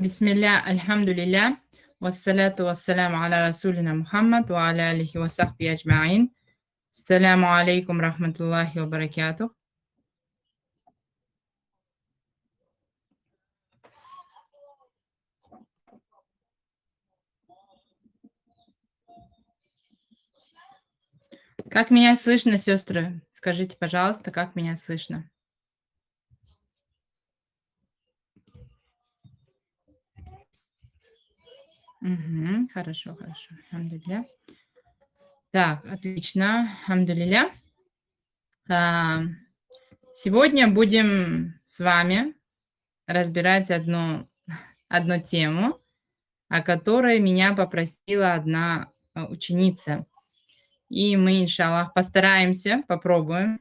بسم الله الحمد لله والصلاة والسلام على رسولنا محمد وعلى آله وصحبه أجمعين السلام عليكم ورحمة الله وبركاته Как меня слышно, сестры? Скажите, пожалуйста, как меня слышно? Угу, хорошо, хорошо. Амдулиля. Так, отлично. Амдулиля. А, сегодня будем с вами разбирать одну, одну тему, о которой меня попросила одна а, ученица. И мы, иншаллах, постараемся, попробуем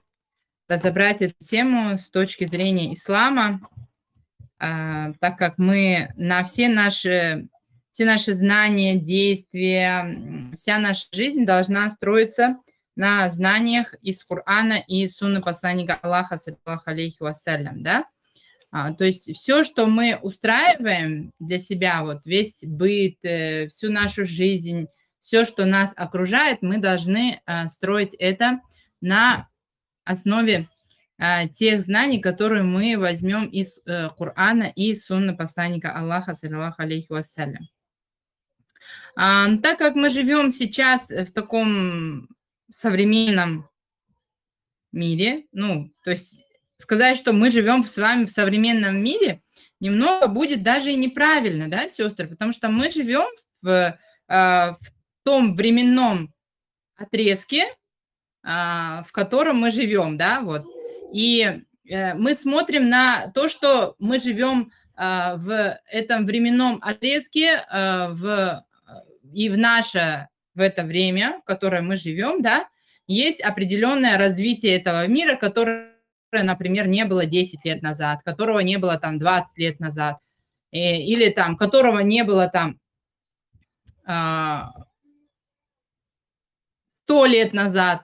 разобрать эту тему с точки зрения ислама, а, так как мы на все наши, все наши знания, действия, вся наша жизнь должна строиться на знаниях из Корана и Сунны посланника Аллаха, саллаху алейхи вассалям, да? А, то есть все, что мы устраиваем для себя, вот весь быт, э, всю нашу жизнь, все, что нас окружает, мы должны а, строить это на основе а, тех знаний, которые мы возьмем из э, Корана и сунна посланника Аллаха, саллиллаху алейхи вассалям. А, ну, так как мы живем сейчас в таком современном мире, ну, то есть сказать, что мы живем с вами в современном мире, немного будет даже и неправильно, да, сестры, потому что мы живем в, в том временном отрезке, а, в котором мы живем, да, вот. И э, мы смотрим на то, что мы живем а, в этом временном отрезке а, в, и в наше, в это время, в которое мы живем, да, есть определенное развитие этого мира, которое, например, не было 10 лет назад, которого не было там 20 лет назад, э, или там, которого не было там 100 лет назад.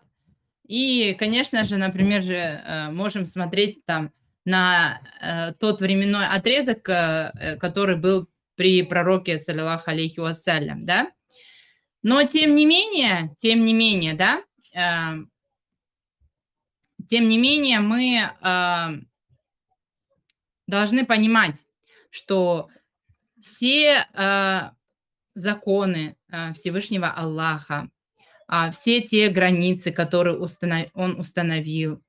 И, конечно же, например же, э, можем смотреть там на э, тот временной отрезок, э, который был при пророке, саллиллах алейхи вассалям, да. Но тем не менее, тем не менее, да, э, тем не менее мы э, должны понимать, что все э, законы э, Всевышнего Аллаха, а, все те границы, которые он установил,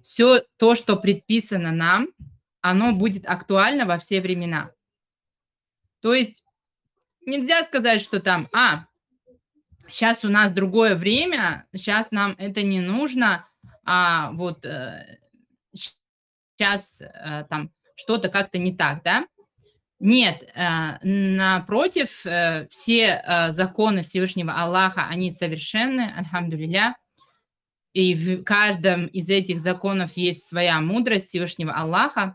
все то, что предписано нам, оно будет актуально во все времена. То есть нельзя сказать, что там, а, сейчас у нас другое время, сейчас нам это не нужно, а вот сейчас э, э, там что-то как-то не так, да? Нет, а, напротив, э, все а, законы Всевышнего Аллаха, они совершенны, альхамдулиля. И в каждом из этих законов есть своя мудрость Всевышнего Аллаха.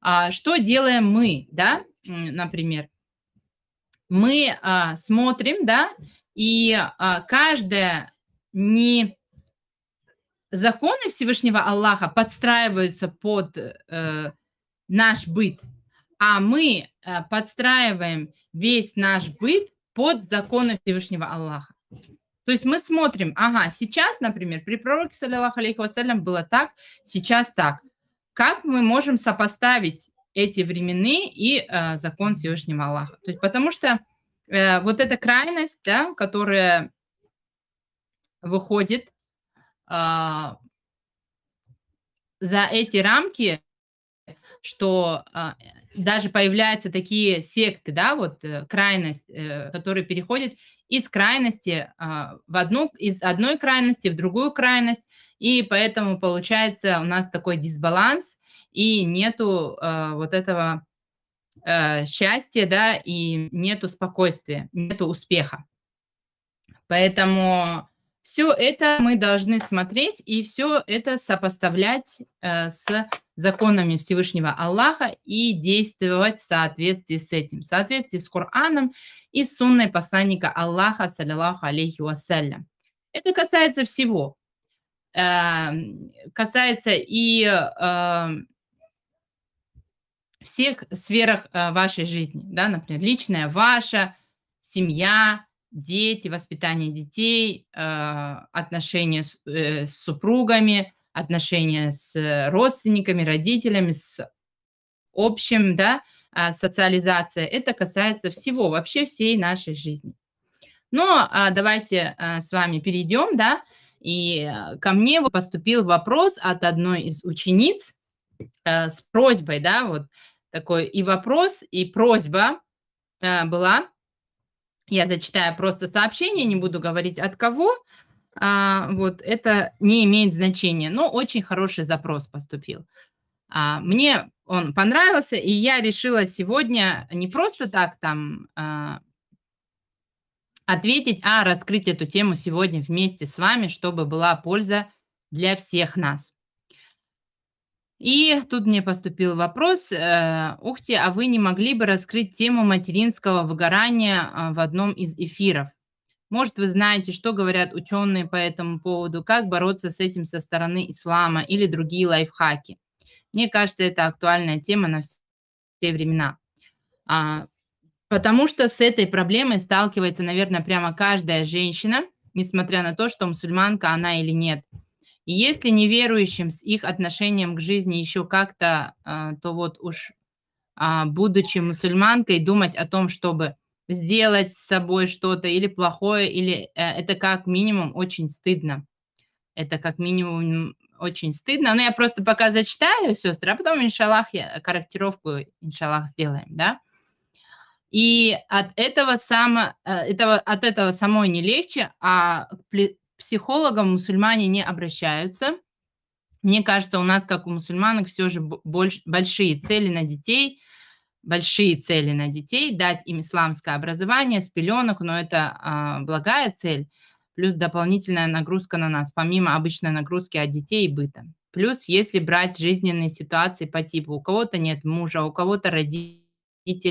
А что делаем мы, да, например? Мы смотрим, да, и каждое не законы Всевышнего Аллаха подстраиваются под э, наш быт – а мы э, подстраиваем весь наш быт под законы Всевышнего Аллаха. То есть мы смотрим, ага, сейчас, например, при пророке, саллиллаху алейхи вассалям, было так, сейчас так. Как мы можем сопоставить эти времены и э, закон Всевышнего Аллаха? То есть, потому что э, вот эта крайность, да, которая выходит э, за эти рамки, что а, даже появляются такие секты, да, вот э, крайность, э, которые переходят из крайности а, в одну, из одной крайности в другую крайность, и поэтому получается у нас такой дисбаланс, и нету а, вот этого а, счастья, да, и нету спокойствия, нету успеха. Поэтому все это мы должны смотреть и все это сопоставлять э, с законами Всевышнего Аллаха и действовать в соответствии с этим, в соответствии с Кораном и с сунной посланника Аллаха, саллиллаху алейхи вассалям. Это касается всего. Э, касается и э, всех сферах э, вашей жизни, да, например, личная ваша, семья, дети, воспитание детей, а, отношения с, э, с супругами, отношения с родственниками, родителями, с общим, да, а, социализация. Это касается всего, вообще всей нашей жизни. Но ну, а, давайте с вами перейдем, да, и ко мне поступил вопрос от одной из учениц с просьбой, да, вот такой и вопрос, и просьба была – я зачитаю просто сообщение, не буду говорить от кого, а, вот это не имеет значения, но очень хороший запрос поступил. А, мне он понравился, и я решила сегодня не просто так там а, ответить, а раскрыть эту тему сегодня вместе с вами, чтобы была польза для всех нас. И тут мне поступил вопрос, э, Ухти, а вы не могли бы раскрыть тему материнского выгорания а, в одном из эфиров? Может, вы знаете, что говорят ученые по этому поводу, как бороться с этим со стороны ислама или другие лайфхаки? Мне кажется, это актуальная тема на все времена. А, потому что с этой проблемой сталкивается, наверное, прямо каждая женщина, несмотря на то, что мусульманка она или нет – если неверующим с их отношением к жизни еще как-то, а, то вот уж а, будучи мусульманкой, думать о том, чтобы сделать с собой что-то или плохое, или э, это как минимум очень стыдно. Это как минимум очень стыдно. Но я просто пока зачитаю, сестры, а потом, иншаллах, я корректировку, иншаллах, сделаем, да? И от этого, само, э, этого, от этого самой не легче, а психологам мусульмане не обращаются. Мне кажется, у нас, как у мусульманок, все же больш, большие цели на детей, большие цели на детей, дать им исламское образование с пеленок, но это а, благая цель, плюс дополнительная нагрузка на нас, помимо обычной нагрузки от детей и быта. Плюс, если брать жизненные ситуации по типу, у кого-то нет мужа, у кого-то родители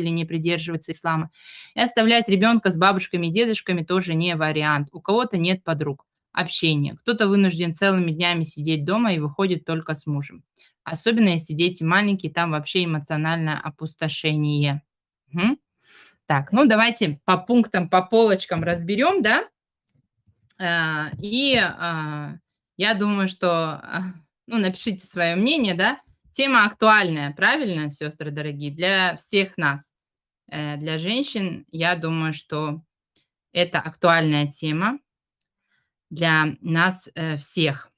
не придерживаются ислама. И оставлять ребенка с бабушками и дедушками тоже не вариант. У кого-то нет подруг общение. Кто-то вынужден целыми днями сидеть дома и выходит только с мужем. Особенно если дети маленькие, там вообще эмоциональное опустошение. Угу. Так, ну давайте по пунктам, по полочкам разберем, да? А, и а, я думаю, что, а, ну, напишите свое мнение, да? Тема актуальная, правильно, сестры дорогие, для всех нас. Э, для женщин, я думаю, что это актуальная тема, для нас э, всех,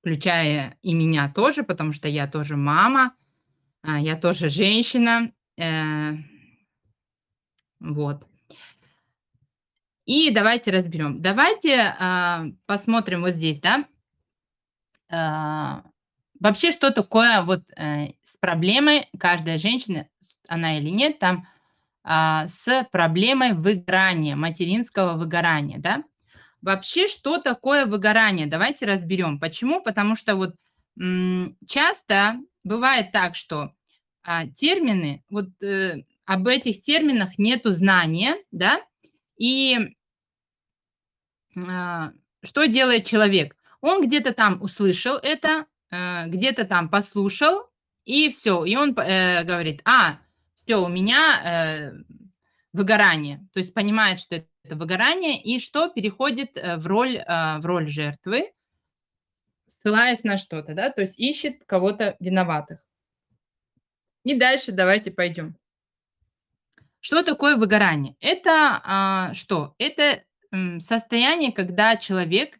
включая и меня тоже, потому что я тоже мама, а, я тоже женщина. Э. Вот. И давайте разберем. Давайте а, посмотрим вот здесь, да. А, вообще, что такое вот э, с проблемой каждая женщина, она или нет, там а, с проблемой выгорания, материнского выгорания, да? Вообще, что такое выгорание? Давайте разберем. Почему? Потому что вот часто бывает так, что а, термины, вот э, об этих терминах нету знания, да, и э, что делает человек? Он где-то там услышал это, э, где-то там послушал, и все, и он э, говорит, а, все, у меня э, выгорание. То есть понимает, что это выгорание, и что переходит э, в роль, э, в роль жертвы, ссылаясь на что-то, да, то есть ищет кого-то виноватых. И дальше давайте пойдем. Что такое выгорание? Это а, что? Это м, состояние, когда человек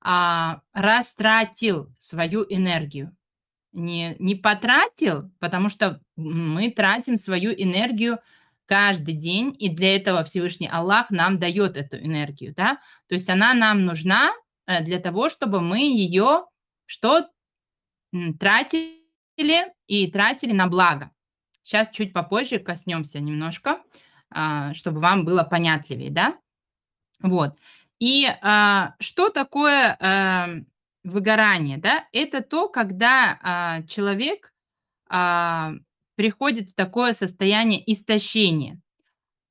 а, растратил свою энергию. Не, не потратил, потому что мы тратим свою энергию каждый день, и для этого Всевышний Аллах нам дает эту энергию, да, то есть она нам нужна э, для того, чтобы мы ее что тратили и тратили на благо. Сейчас чуть попозже коснемся немножко, а, чтобы вам было понятливее, да, вот. И а, что такое э, выгорание, да, это то, когда а, человек приходит в такое состояние истощения.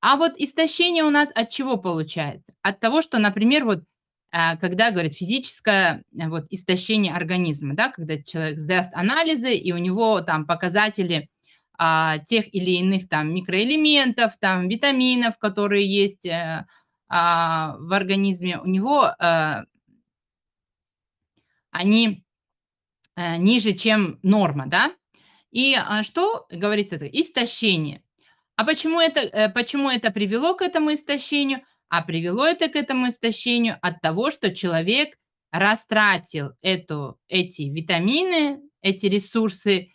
А вот истощение у нас от чего получается? От того, что, например, вот а, когда говорят физическое э, вот, истощение организма, да, когда человек сдаст анализы, и у него там показатели а, тех или иных там микроэлементов, там витаминов, которые есть а, а, в организме, у него а, они а, ниже, чем норма, да, и а, что говорится это? Истощение. А почему это, э, почему это привело к этому истощению? А привело это к этому истощению от того, что человек растратил эту, эти витамины, эти ресурсы,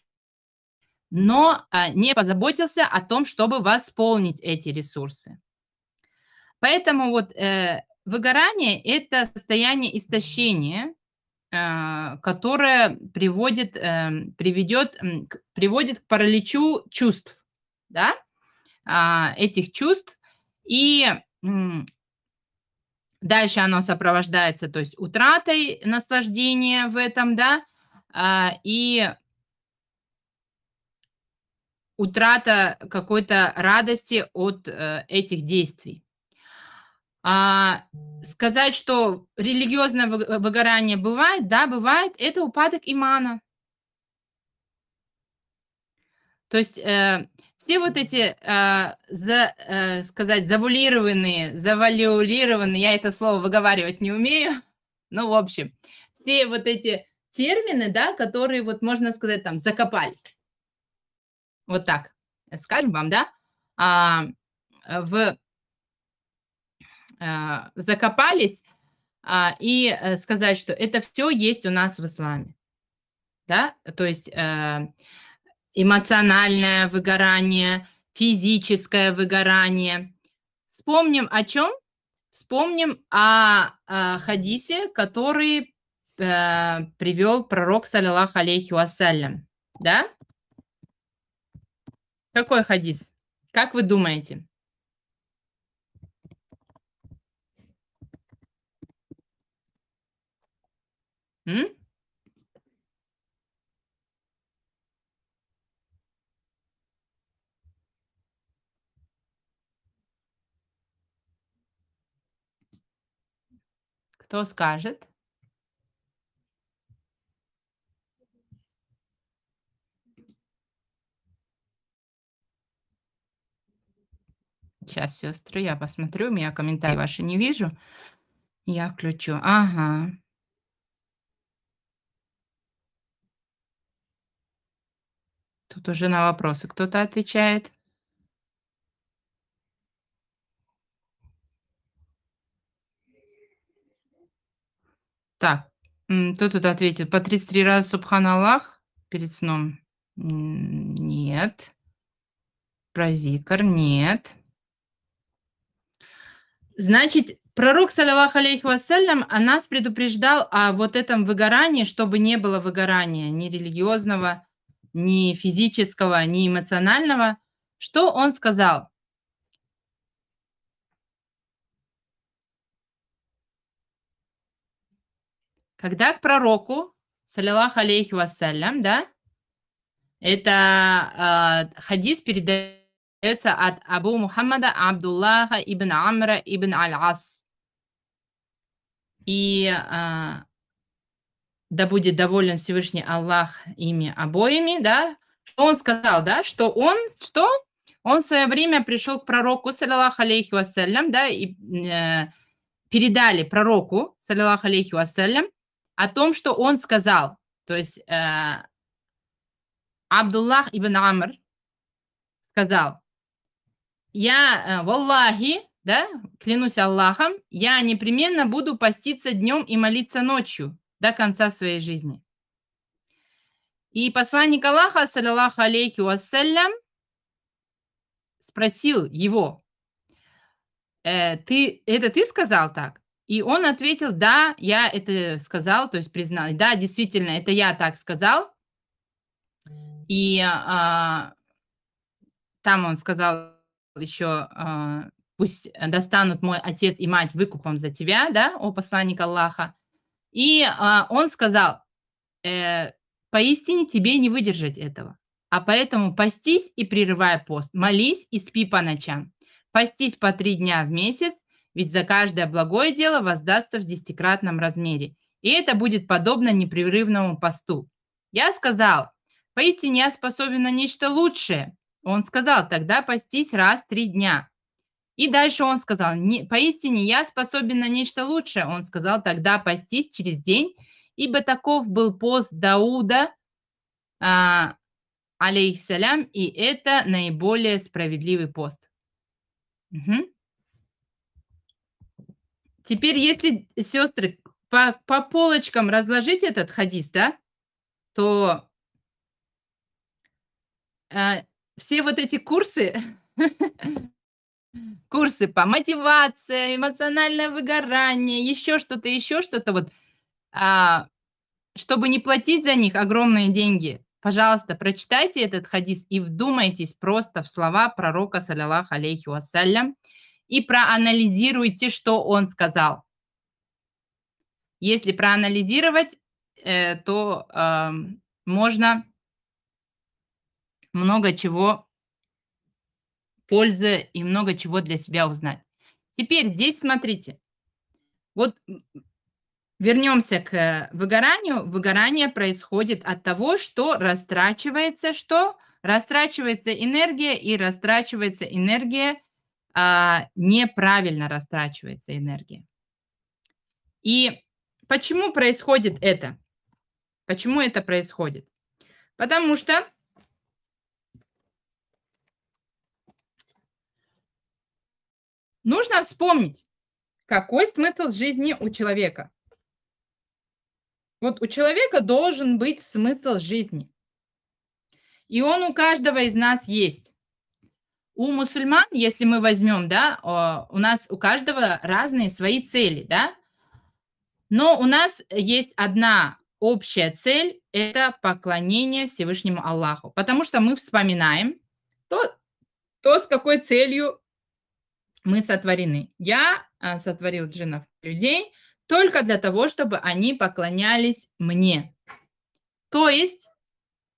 но а, не позаботился о том, чтобы восполнить эти ресурсы. Поэтому вот э, выгорание – это состояние истощения, Э, которая приводит, эм, приведет, приводит к параличу чувств, да, а, этих чувств. И дальше оно сопровождается, то есть утратой наслаждения в этом, да, а, и утрата какой-то радости от э, этих действий. А, сказать, что религиозное э, выгорание бывает, да, бывает, это упадок имана. То есть э, все вот эти, э, за, э, сказать, завулированные, завалиулированные, я это слово выговаривать не умею, ну, в общем, все вот эти термины, да, которые, вот можно сказать, там, закопались. Вот так скажем вам, да, а, в а, закопались а, и э, сказать, что это все есть у нас в исламе. Да? То есть э, эмоциональное выгорание, физическое выгорание. Вспомним о чем? Вспомним о, о э, хадисе, который э, привел пророк, саллиллах алейхи вассалям. Да? Какой хадис? Как вы думаете? М? Кто скажет? Сейчас, сестры, я посмотрю. У меня комментарии ваши не вижу. Я включу. Ага. Тут уже на вопросы кто-то отвечает. Так, кто тут ответит? По 33 раза Субхан Аллах перед сном? Нет. Про Зикар Нет. Значит, пророк, саллиллаху алейхи вассалям, нас предупреждал о вот этом выгорании, чтобы не было выгорания ни религиозного, ни физического, ни эмоционального. Что он сказал? Когда к пророку, саллиллах алейхи вассалям, да, это э, хадис передается от Абу Мухаммада Абдуллаха ибн Амра ибн Аль-Ас. И э, да будет доволен Всевышний Аллах ими обоими, да, что он сказал, да, что он, что? Он в свое время пришел к пророку, саллиллаху алейхи вассалям, да, и э, передали пророку, саллиллаху алейхи вассалям, о том, что он сказал. То есть э, Абдуллах ибн Амр сказал, я, э, Аллахе, да, клянусь Аллахом, я непременно буду поститься днем и молиться ночью, до конца своей жизни. И посланник Аллаха, саллиллаху алейхи вассалям, спросил его, э, ты, это ты сказал так? И он ответил, да, я это сказал, то есть признал, да, действительно, это я так сказал. И э, там он сказал еще, э, пусть достанут мой отец и мать выкупом за тебя, да, о посланник Аллаха. И а, он сказал, э, поистине тебе не выдержать этого. А поэтому постись и прерывай пост, молись и спи по ночам. Постись по три дня в месяц, ведь за каждое благое дело воздастся в десятикратном размере. И это будет подобно непрерывному посту. Я сказал, поистине я способен на нечто лучшее. Он сказал, тогда постись раз в три дня. И дальше он сказал, поистине я способен на нечто лучшее. Он сказал, тогда постись через день, ибо таков был пост Дауда, а, алейхиссалям, и это наиболее справедливый пост. Угу. Теперь, если, сестры, по, по полочкам разложить этот хадис, да, то э, все вот эти курсы курсы по мотивации, эмоциональное выгорание, еще что-то, еще что-то, вот, а, чтобы не платить за них огромные деньги, пожалуйста, прочитайте этот хадис и вдумайтесь просто в слова пророка, саллиллах алейхи вассалям, и проанализируйте, что он сказал. Если проанализировать, э, то э, можно много чего пользы и много чего для себя узнать. Теперь здесь смотрите. Вот вернемся к выгоранию. Выгорание происходит от того, что растрачивается, что растрачивается энергия, и растрачивается энергия, а, неправильно растрачивается энергия. И почему происходит это? Почему это происходит? Потому что Нужно вспомнить, какой смысл жизни у человека. Вот у человека должен быть смысл жизни. И он у каждого из нас есть. У мусульман, если мы возьмем, да, у нас у каждого разные свои цели, да. Но у нас есть одна общая цель – это поклонение Всевышнему Аллаху. Потому что мы вспоминаем то, то с какой целью мы сотворены. Я а, сотворил джинов людей только для того, чтобы они поклонялись мне. То есть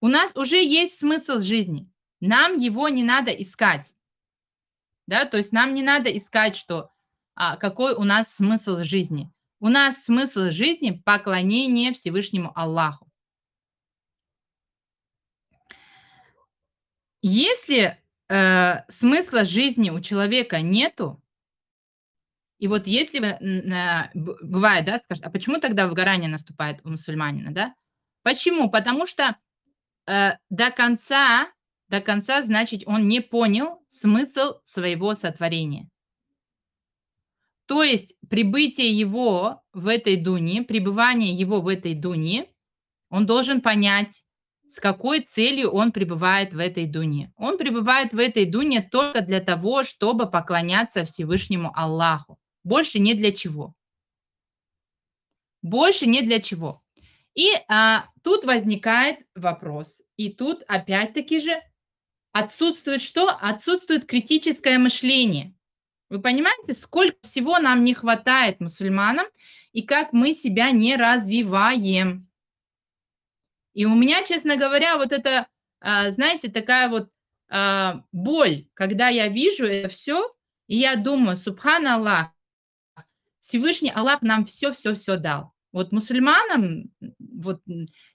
у нас уже есть смысл жизни. Нам его не надо искать. Да, то есть нам не надо искать, что а, какой у нас смысл жизни. У нас смысл жизни – поклонение Всевышнему Аллаху. Если э, смысла жизни у человека нету, и вот если э, бывает, да, скажут, а почему тогда выгорание наступает у мусульманина, да? Почему? Потому что э, до конца, до конца, значит, он не понял смысл своего сотворения. То есть прибытие его в этой дуне, пребывание его в этой дуне, он должен понять, с какой целью он пребывает в этой дуне. Он пребывает в этой дуне только для того, чтобы поклоняться Всевышнему Аллаху. Больше не для чего. Больше не для чего. И а, тут возникает вопрос. И тут опять-таки же отсутствует что? Отсутствует критическое мышление. Вы понимаете, сколько всего нам не хватает мусульманам и как мы себя не развиваем. И у меня, честно говоря, вот это, а, знаете, такая вот а, боль, когда я вижу это все, и я думаю, Субхан Аллах, Всевышний Аллах нам все-все-все дал. Вот мусульманам вот,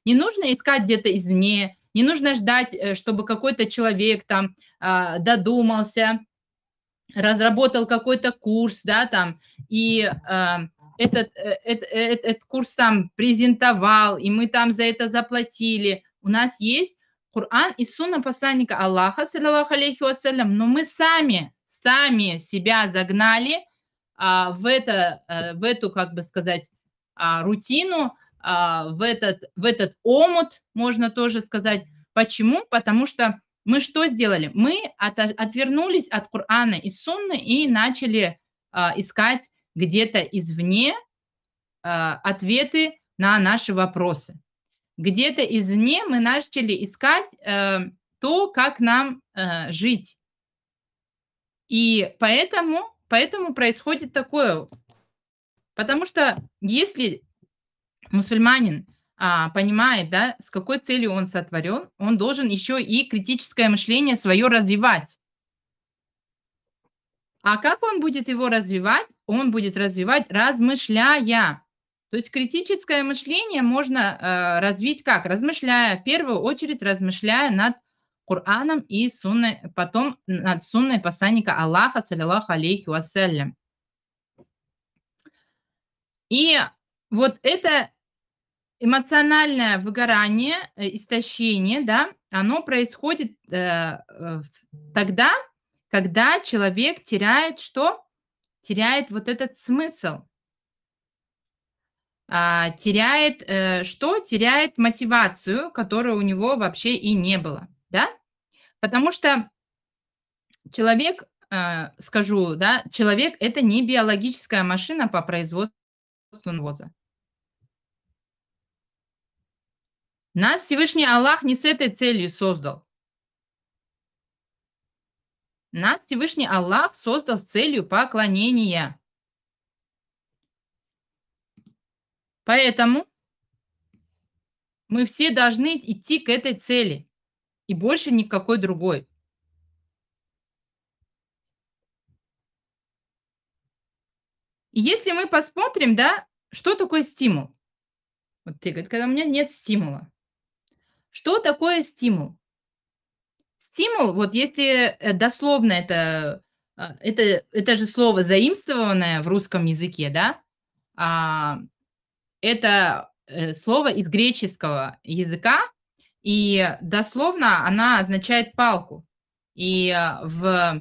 не нужно искать где-то извне, не нужно ждать, э, чтобы какой-то человек там а, додумался, разработал какой-то курс, да, там, и этот, этот, этот, этот курс там презентовал, и мы там за это заплатили. У нас есть Коран и Сунна посланника Аллаха, саллаху алейхи вассалям, но мы сами, сами себя загнали а, в, это, а, в эту, как бы сказать, а, рутину, а, в, этот, в этот омут, можно тоже сказать. Почему? Потому что мы что сделали? Мы от, отвернулись от Корана и Сунны и начали а, искать где-то извне а, ответы на наши вопросы. Где-то извне мы начали искать э, то, как нам э, жить. И поэтому, поэтому происходит такое. Потому что если мусульманин а, понимает, да, с какой целью он сотворен, он должен еще и критическое мышление свое развивать. А как он будет его развивать, он будет развивать, размышляя. То есть критическое мышление можно э, развить как? Размышляя, в первую очередь размышляя над Кораном и сунной, потом над сунной посланника Аллаха, саллиллаху алейхи вассалям. И вот это эмоциональное выгорание, э, истощение, да, оно происходит э, э тогда, когда человек теряет что? теряет вот этот смысл. А, теряет э, что? Теряет мотивацию, которой у него вообще и не было, да? Потому что человек, э, скажу, да, человек – это не биологическая машина по производству навоза. Нас Всевышний Аллах не с этой целью создал. Нас Всевышний Аллах создал с целью поклонения. Поэтому мы все должны идти к этой цели и больше никакой другой. И если мы посмотрим, да, что такое стимул? Вот ты говоришь, когда у меня нет стимула. Что такое стимул? стимул, вот если э, дословно это, а, это, это же слово заимствованное в русском языке, да, а, это э, слово из греческого языка, и дословно она означает палку. И а, в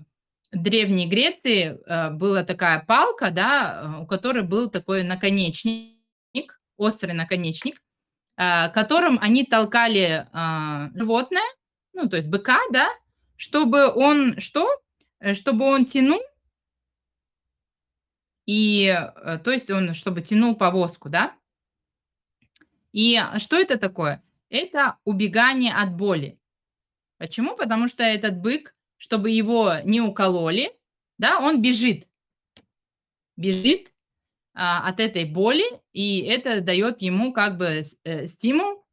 Древней Греции э, была такая палка, да, у которой был такой наконечник, острый наконечник, которым они толкали а, животное, ну, то есть быка, да, чтобы он что? Э, чтобы он тянул, и, э, то есть он, чтобы тянул повозку, да? И э, что это такое? Это убегание от боли. Почему? Потому что этот бык, чтобы его не укололи, да, он бежит. Бежит а, от этой боли, и это дает ему как бы стимул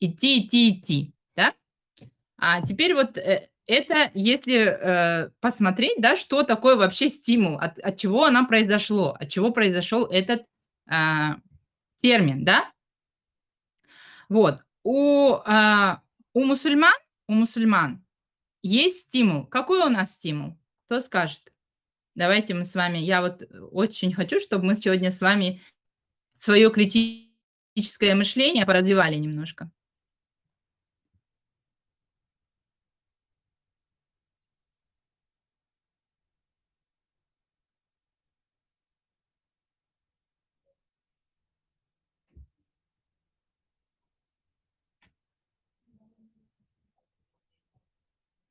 идти, идти, идти. А теперь вот э, это если э, посмотреть, да, что такое вообще стимул, от, от чего она произошло, от чего произошел этот э, термин, да? Вот у э, у мусульман у мусульман есть стимул. Какой у нас стимул? Кто скажет? Давайте мы с вами. Я вот очень хочу, чтобы мы сегодня с вами свое критическое мышление поразвивали немножко.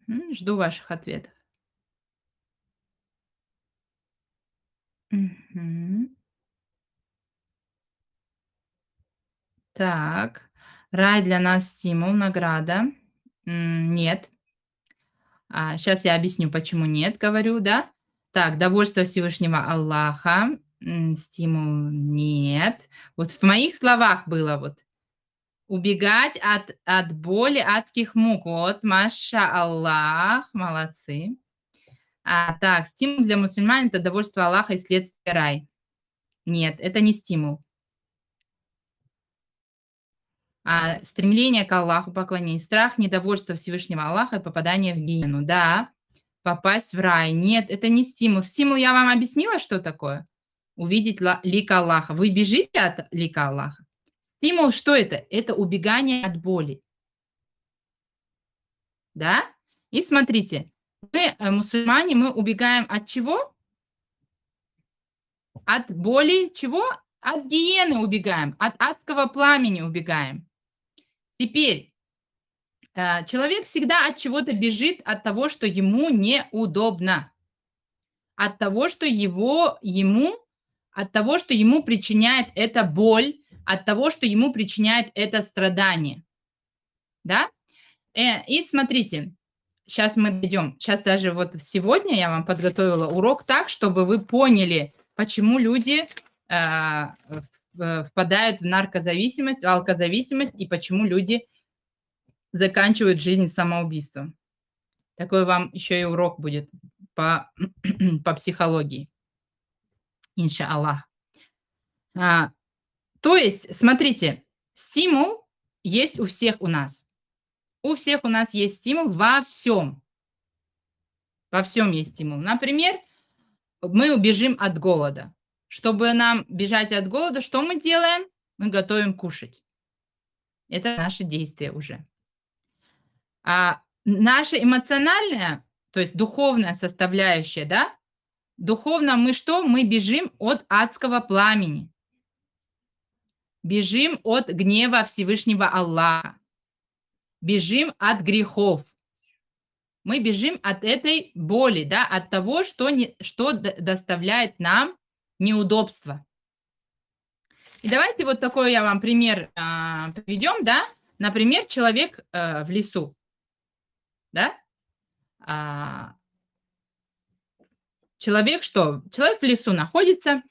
Жду ваших ответов. Угу. Так. Рай для нас стимул, награда. Нет. А сейчас я объясню, почему нет, говорю, да? Так, довольство Всевышнего Аллаха. Стимул нет. Вот в моих словах было вот. Убегать от, от боли, адских мук. Вот, Маша Аллах, молодцы. А, так, стимул для мусульман – это довольство Аллаха и следствие рай. Нет, это не стимул. А стремление к Аллаху, поклонение, страх, недовольство Всевышнего Аллаха и попадание в гиену. Да, попасть в рай. Нет, это не стимул. Стимул я вам объяснила, что такое? Увидеть лик Аллаха. Вы бежите от лика Аллаха? Стимул что это? Это убегание от боли. Да? И смотрите, мы, э, мусульмане, мы убегаем от чего? От боли чего? От гиены убегаем, от адского пламени убегаем. Теперь, э, человек всегда от чего-то бежит, от того, что ему неудобно, от того, что его, ему, от того, что ему причиняет эта боль, от того, что ему причиняет это страдание. Да? Э, и смотрите, сейчас мы дойдем. Сейчас даже вот сегодня я вам подготовила урок так, чтобы вы поняли, почему люди э, э впадают в наркозависимость, в алкозависимость и почему люди заканчивают жизнь самоубийством. Такой вам еще и урок будет по, по психологии. Инша Аллах. А, то есть, смотрите, стимул есть у всех у нас. У всех у нас есть стимул во всем. Во всем есть стимул. Например, мы убежим от голода. Чтобы нам бежать от голода, что мы делаем? Мы готовим кушать. Это наши действия уже. А наша эмоциональная, то есть духовная составляющая, да, духовно мы что? Мы бежим от адского пламени. Бежим от гнева Всевышнего Аллаха. Бежим от грехов. Мы бежим от этой боли, да, от того, что, не, что доставляет нам неудобства. И давайте вот такой я вам пример э, приведем, да. Например, человек э, в лесу, да. А, человек что? Человек в лесу находится,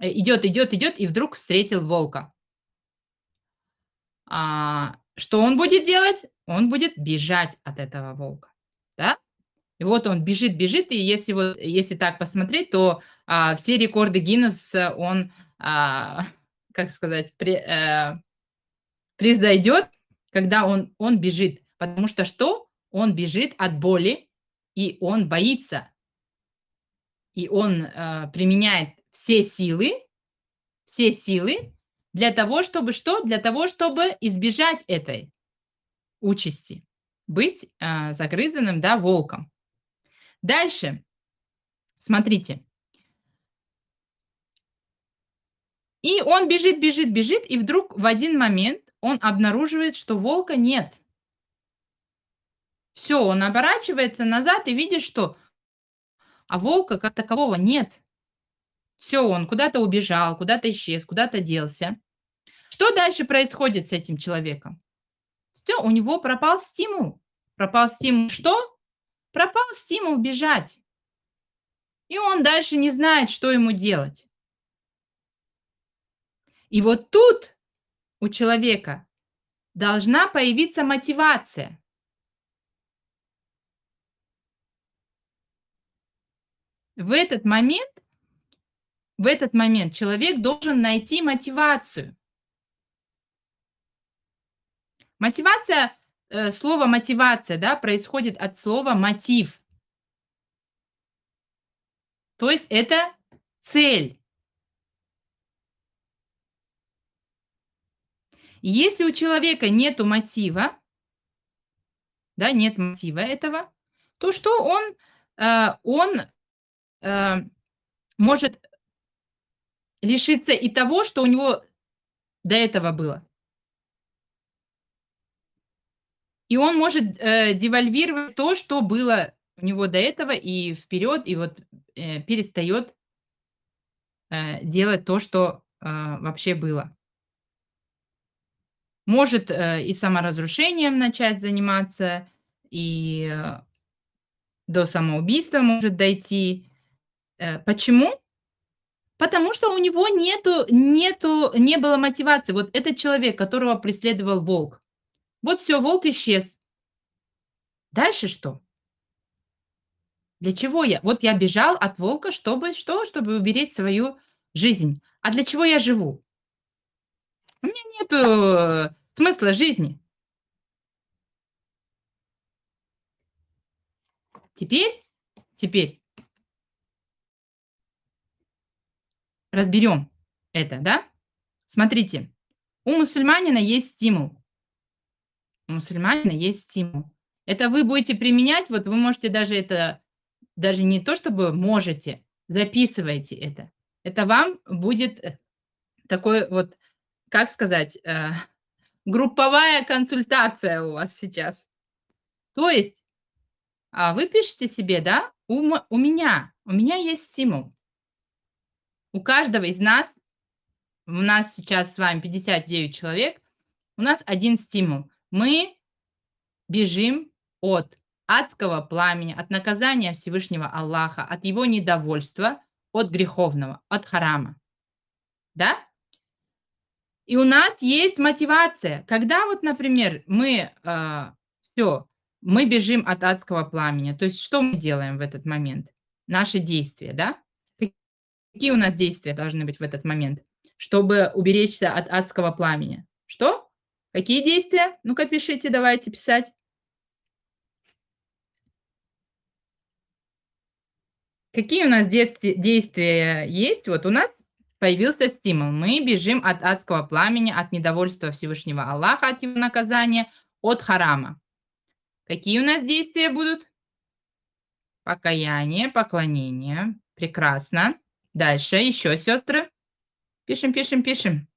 э, идет, идет, идет, и вдруг встретил волка. А, что он будет делать? Он будет бежать от этого волка, да? И вот он бежит, бежит, и если, вот, если так посмотреть, то а, все рекорды Гиннесса он, а, как сказать, при, а, э, превзойдет, когда он, он бежит. Потому что что? Он бежит от боли, и он боится. И он а, применяет все силы, все силы для того, чтобы что? Для того, чтобы избежать этой участи, быть а, загрызанным, да, волком. Дальше, смотрите. И он бежит, бежит, бежит, и вдруг в один момент он обнаруживает, что волка нет. Все, он оборачивается назад и видит, что а волка как такового нет. Все, он куда-то убежал, куда-то исчез, куда-то делся. Что дальше происходит с этим человеком? Все, у него пропал стимул. Пропал стимул что? Пропал стимул бежать. И он дальше не знает, что ему делать. И вот тут у человека должна появиться мотивация. В этот момент, в этот момент человек должен найти мотивацию – Мотивация, э, слово мотивация, да, происходит от слова мотив. То есть это цель. Если у человека нет мотива, да, нет мотива этого, то что он, э, он э, может лишиться и того, что у него до этого было. И он может э, девальвировать то, что было у него до этого, и вперед, и вот э, перестает э, делать то, что э, вообще было. Может э, и саморазрушением начать заниматься, и э, до самоубийства может дойти. Э, почему? Потому что у него нету, нету, не было мотивации. Вот этот человек, которого преследовал волк, вот все, волк исчез. Дальше что? Для чего я? Вот я бежал от волка, чтобы что? Чтобы уберечь свою жизнь. А для чего я живу? У меня нет э, смысла жизни. Теперь, теперь разберем это, да? Смотрите, у мусульманина есть стимул – мусульманина есть стимул. Это вы будете применять, вот вы можете даже это, даже не то чтобы можете, записывайте это. Это вам будет э, такой вот, как сказать, э, групповая консультация у вас сейчас. То есть а вы пишете себе, да, у, у меня, у меня есть стимул. У каждого из нас, у нас сейчас с вами 59 человек, у нас один стимул. Мы бежим от адского пламени, от наказания Всевышнего Аллаха, от его недовольства, от греховного, от харама. Да? И у нас есть мотивация. Когда вот, например, мы э, а, все, мы бежим от адского пламени, то есть что мы делаем в этот момент? Наши действия, да? Какие у нас действия должны быть в этот момент, чтобы уберечься от адского пламени? Что? Какие действия? Ну-ка пишите, давайте писать. Какие у нас действия есть? Вот у нас появился стимул. Мы бежим от адского пламени, от недовольства Всевышнего Аллаха, от его наказания, от харама. Какие у нас действия будут? Покаяние, поклонение. Прекрасно. Дальше еще, сестры. Пишем, пишем, пишем.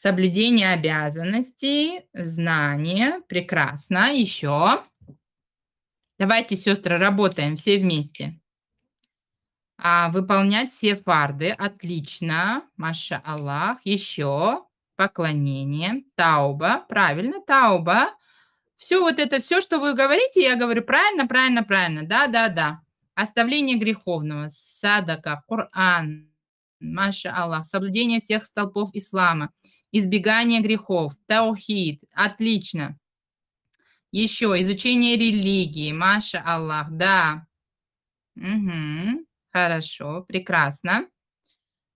Соблюдение обязанностей, знание, Прекрасно. Еще. Давайте, сестры, работаем все вместе. А, выполнять все фарды. Отлично. Маша Аллах. Еще. Поклонение. Тауба. Правильно, Тауба. Все вот это, все, что вы говорите, я говорю правильно, правильно, правильно. Да, да, да. Оставление греховного. Садака. Коран. Маша Аллах. Соблюдение всех столпов ислама избегание грехов, таухид, отлично. Еще изучение религии, Маша Аллах, да. Угу, хорошо, прекрасно.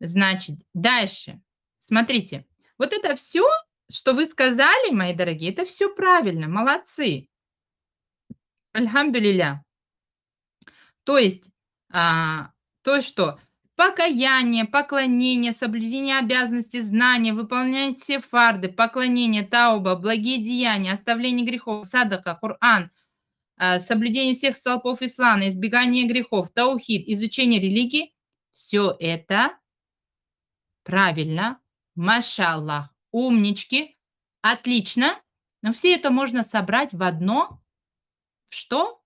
Значит, дальше. Смотрите, вот это все, что вы сказали, мои дорогие, это все правильно, молодцы. Альхамдулиля. То есть, а, то, что покаяние, поклонение, соблюдение обязанностей, знания, выполнять все фарды, поклонение, тауба, благие деяния, оставление грехов, садака, Коран, э, соблюдение всех столпов ислама, избегание грехов, таухид, изучение религии – все это правильно, машаллах, умнички, отлично. Но все это можно собрать в одно, что?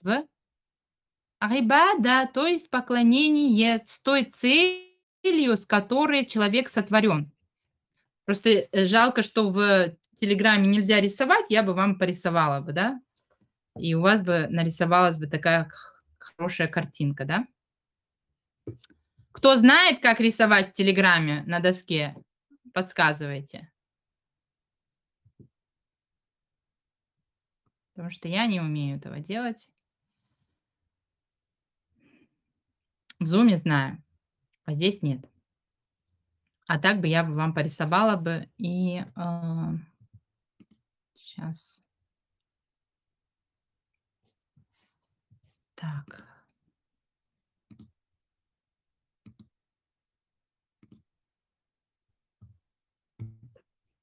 В Айбада, то есть поклонение с той целью, с которой человек сотворен. Просто э, жалко, что в Телеграме нельзя рисовать, я бы вам порисовала бы, да? И у вас бы нарисовалась бы такая хорошая картинка, да? Кто знает, как рисовать в Телеграме на доске, подсказывайте. Потому что я не умею этого делать. В зуме знаю, а здесь нет. А так бы я бы вам порисовала бы и э, а, сейчас. Так.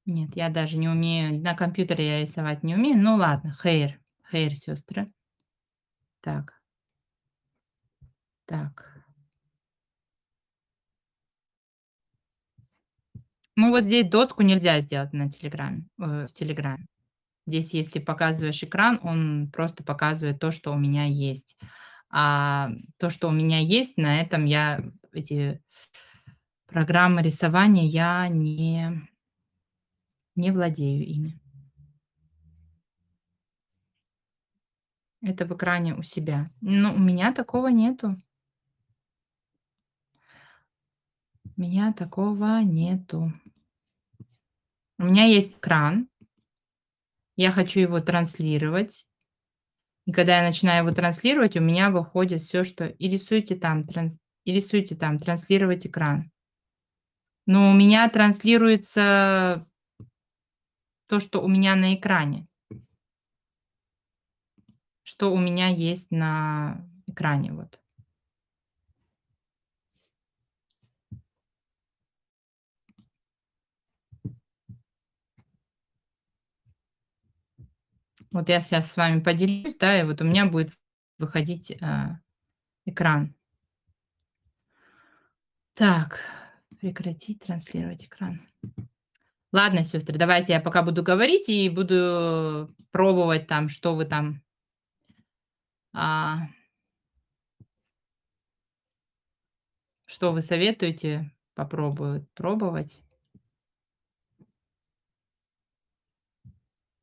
Нет, я даже не умею. На компьютере я рисовать не умею. Ну ладно, хейр. Хейр, сестры. Так. Так. Ну, вот здесь доску нельзя сделать на Телеграме, э, в Телеграме. Здесь, если показываешь экран, он просто показывает то, что у меня есть. А то, что у меня есть, на этом я эти программы рисования я не, не владею ими. Это в экране у себя. Но ну, у меня такого нету. У меня такого нету. У меня есть экран. Я хочу его транслировать. И когда я начинаю его транслировать, у меня выходит все, что... И рисуйте там, транс... и рисуйте там, транслировать экран. Но у меня транслируется то, что у меня на экране. Что у меня есть на экране. Вот. Вот я сейчас с вами поделюсь, да, и вот у меня будет выходить э, экран. Так, прекратить транслировать экран. Ладно, сестры, давайте я пока буду говорить и буду пробовать там, что вы там... А, что вы советуете? Попробую пробовать.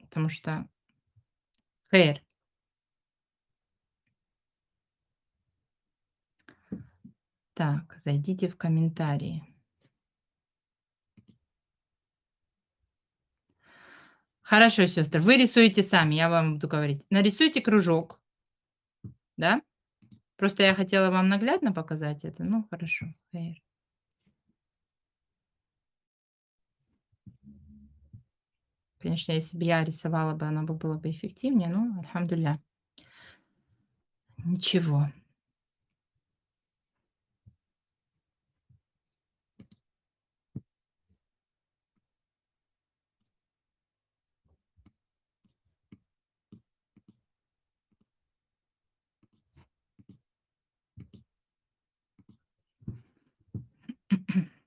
Потому что خير Так, зайдите в комментарии. Хорошо, сестры, вы рисуете сами, я вам буду говорить. Нарисуйте кружок, да? Просто я хотела вам наглядно показать это. Ну, хорошо. Fair. Конечно, если бы я рисовала бы, оно бы было бы эффективнее, но, альхамдулля, ничего. mm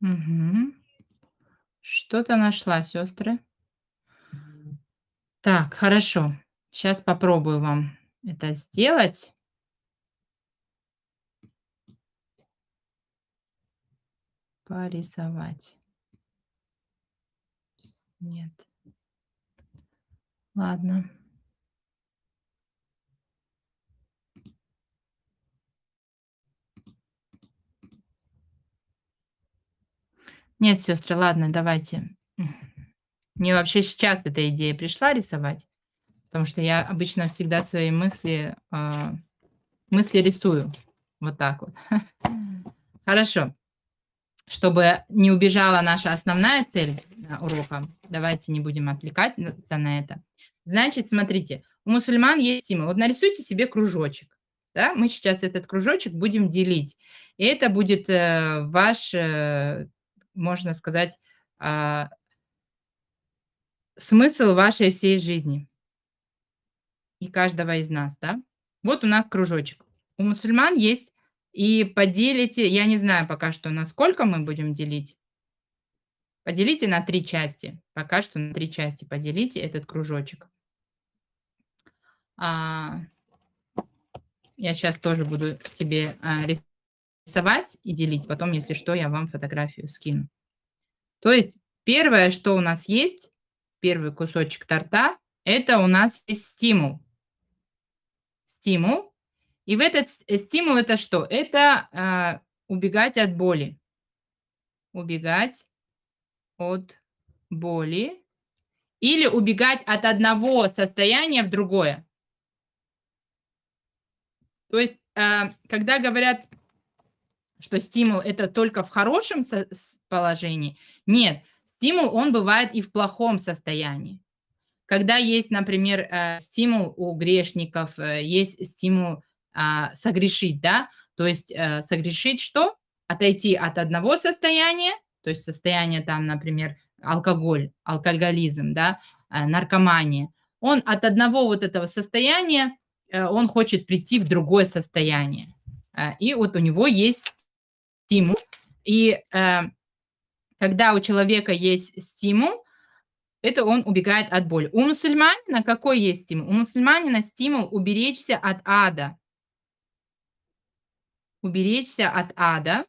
Мгм. Что-то нашла, сестры. Так, хорошо. Сейчас попробую вам это сделать. Порисовать. Нет. Ладно. Нет, сестры, ладно, давайте. Мне вообще сейчас эта идея пришла рисовать, потому что я обычно всегда свои мысли, э, мысли рисую вот так вот. Хорошо. Чтобы не убежала наша основная цель урока, давайте не будем отвлекать на это. Значит, смотрите, у мусульман есть символ. Вот нарисуйте себе кружочек. Да? Мы сейчас этот кружочек будем делить. И это будет э, ваш э, можно сказать, а, смысл вашей всей жизни и каждого из нас, да? Вот у нас кружочек. У мусульман есть и поделите, я не знаю пока что, насколько мы будем делить. Поделите на три части. Пока что на три части поделите этот кружочек. А, я сейчас тоже буду себе а, рисовать рисовать и делить. Потом, если что, я вам фотографию скину. То есть первое, что у нас есть, первый кусочек торта, это у нас стимул. Стимул. И в этот э, стимул это что? Это э, убегать от боли. Убегать от боли. Или убегать от одного состояния в другое. То есть, э, когда говорят что стимул это только в хорошем положении. Нет, стимул он бывает и в плохом состоянии. Когда есть, например, э, стимул у грешников, э, есть стимул а, согрешить, да, то есть э, согрешить что? Отойти от одного состояния, то есть состояние там, например, алкоголь, алкоголизм, да, наркомания. Он от одного вот этого состояния, он хочет прийти в другое состояние. И вот у него есть стимул. И э, когда у человека есть стимул, это он убегает от боли. У мусульманина какой есть стимул? У мусульманина стимул уберечься от ада. Уберечься от ада.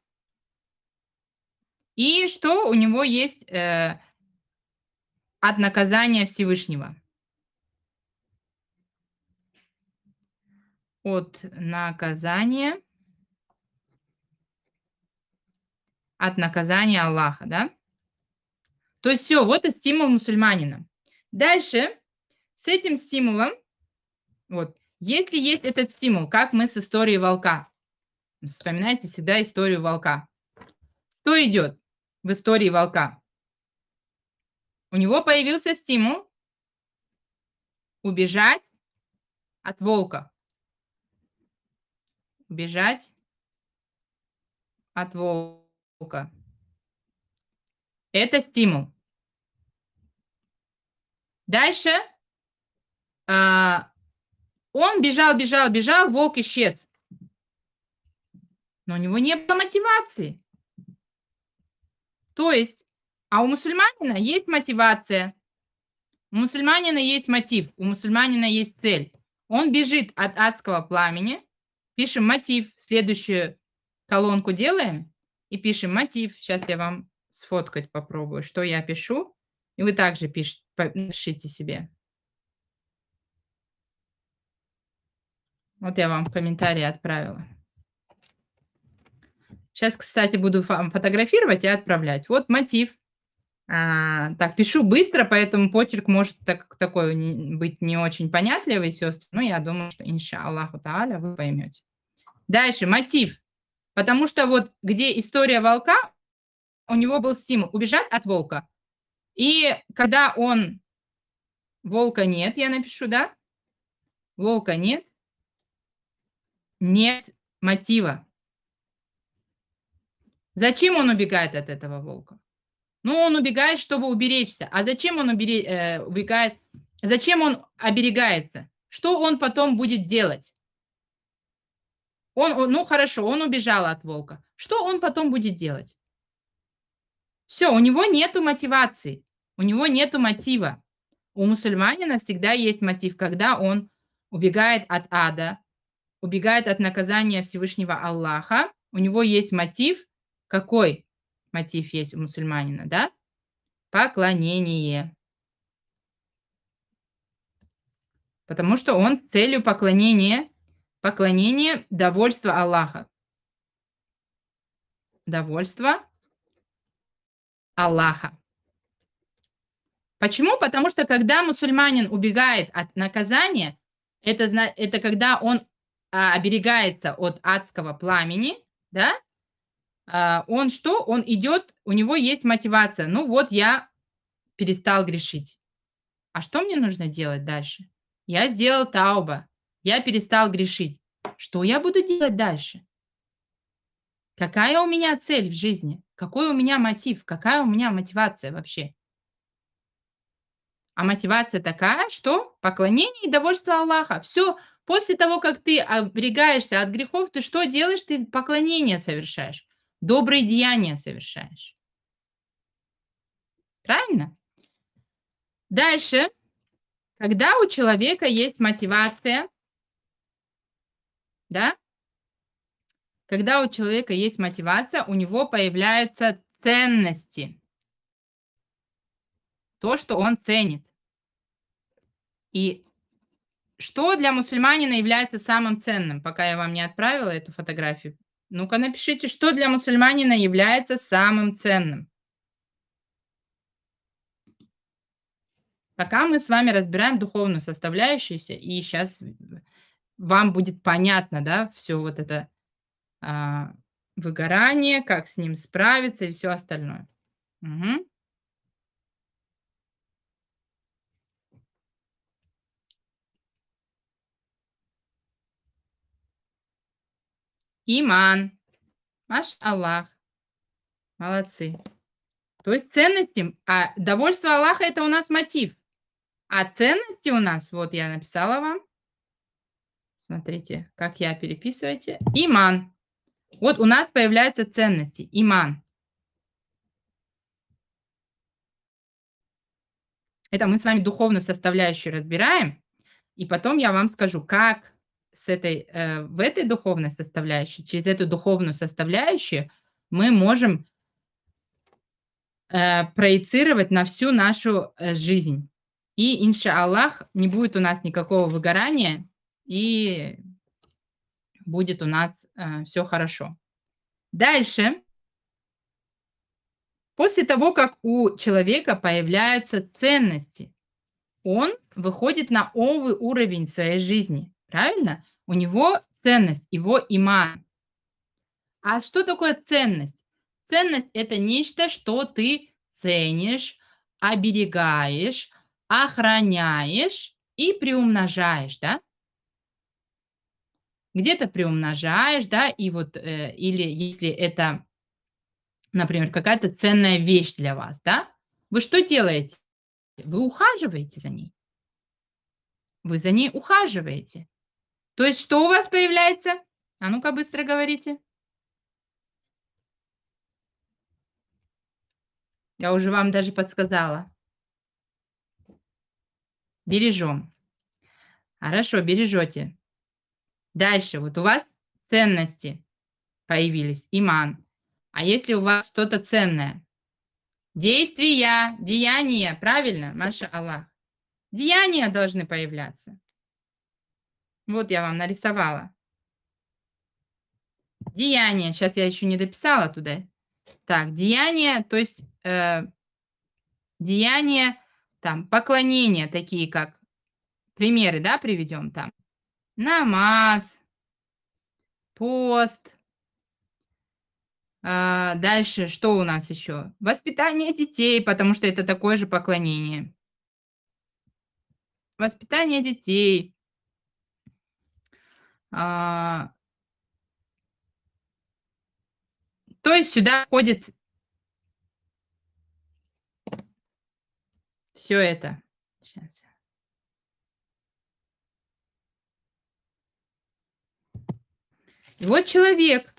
И что у него есть э, от наказания Всевышнего? От наказания от наказания Аллаха, да? То есть все, вот и стимул мусульманина. Дальше с этим стимулом, вот, если есть этот стимул, как мы с историей волка, вспоминайте всегда историю волка. Что идет в истории волка? У него появился стимул убежать от волка. Убежать от волка. Прогулка. Это стимул. Дальше. А, он бежал, бежал, бежал, волк исчез. Но у него не было мотивации. То есть, а у мусульманина есть мотивация. У мусульманина есть мотив, у мусульманина есть цель. Он бежит от адского пламени. Пишем мотив, следующую колонку делаем и пишем мотив. Сейчас я вам сфоткать попробую, что я пишу. И вы также пишите, пишите себе. Вот я вам в комментарии отправила. Сейчас, кстати, буду фотографировать и отправлять. Вот мотив. А, так, пишу быстро, поэтому почерк может так, такой не, быть не очень понятливый, сестры. Но ну, я думаю, что иншаллаху тааля вы поймете. Дальше, мотив. Потому что вот где история волка, у него был стимул убежать от волка. И когда он... Волка нет, я напишу, да? Волка нет. Нет мотива. Зачем он убегает от этого волка? Ну, он убегает, чтобы уберечься. А зачем он убере... э, убегает? Зачем он оберегается? Что он потом будет делать? Он, ну хорошо, он убежал от волка. Что он потом будет делать? Все, у него нету мотивации, у него нету мотива. У мусульманина всегда есть мотив, когда он убегает от ада, убегает от наказания Всевышнего Аллаха. У него есть мотив. Какой мотив есть у мусульманина, да? Поклонение. Потому что он целью поклонения Поклонение, довольство Аллаха. Довольство Аллаха. Почему? Потому что когда мусульманин убегает от наказания, это, это когда он а, оберегается от адского пламени, да, а, он что? Он идет, у него есть мотивация. Ну вот я перестал грешить. А что мне нужно делать дальше? Я сделал тауба. Я перестал грешить. Что я буду делать дальше? Какая у меня цель в жизни? Какой у меня мотив? Какая у меня мотивация вообще? А мотивация такая, что поклонение и довольство Аллаха. Все, после того, как ты оберегаешься от грехов, ты что делаешь? Ты поклонение совершаешь, добрые деяния совершаешь. Правильно? Дальше. Когда у человека есть мотивация, да? Когда у человека есть мотивация, у него появляются ценности. То, что он ценит. И что для мусульманина является самым ценным? Пока я вам не отправила эту фотографию. Ну-ка напишите, что для мусульманина является самым ценным. Пока мы с вами разбираем духовную составляющую, и сейчас вам будет понятно, да, все вот это а, выгорание, как с ним справиться и все остальное. Угу. Иман. Маш Аллах. Молодцы. То есть ценности, а довольство Аллаха это у нас мотив. А ценности у нас, вот я написала вам, Смотрите, как я переписывайте. Иман. Вот у нас появляются ценности. Иман. Это мы с вами духовную составляющую разбираем. И потом я вам скажу, как с этой, э, в этой духовной составляющей, через эту духовную составляющую мы можем э, проецировать на всю нашу э, жизнь. И, инша Аллах, не будет у нас никакого выгорания, и будет у нас э, все хорошо. Дальше. После того, как у человека появляются ценности, он выходит на новый уровень своей жизни. Правильно? У него ценность, его иман. А что такое ценность? Ценность – это нечто, что ты ценишь, оберегаешь, охраняешь и приумножаешь, да? где-то приумножаешь, да, и вот, э, или если это, например, какая-то ценная вещь для вас, да, вы что делаете? Вы ухаживаете за ней. Вы за ней ухаживаете. То есть что у вас появляется? А ну-ка быстро говорите. Я уже вам даже подсказала. Бережем. Хорошо, бережете. Дальше, вот у вас ценности появились, иман. А если у вас что-то ценное? Действия, деяния, правильно, Маша Аллах. Деяния должны появляться. Вот я вам нарисовала. Деяния. Сейчас я еще не дописала туда. Так, деяния, то есть э, деяния, там, поклонения, такие как примеры, да, приведем там намаз, пост. А, дальше, что у нас еще? Воспитание детей, потому что это такое же поклонение. Воспитание детей. А, то есть сюда входит все это. Сейчас. И вот человек.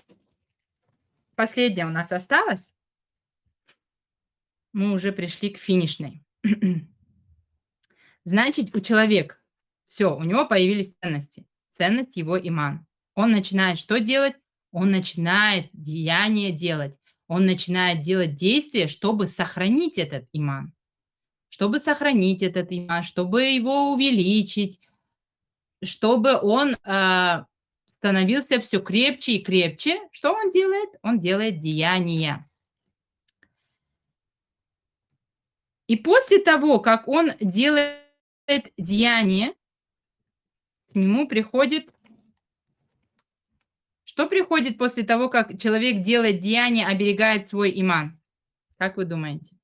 Последняя у нас осталась. Мы уже пришли к финишной. Значит, у человека все, у него появились ценности. Ценность его иман. Он начинает что делать? Он начинает деяние делать. Он начинает делать действия, чтобы сохранить этот иман. Чтобы сохранить этот иман, чтобы его увеличить, чтобы он э, становился все крепче и крепче. Что он делает? Он делает деяния. И после того, как он делает деяние, к нему приходит... Что приходит после того, как человек делает деяние, оберегает свой иман? Как вы думаете?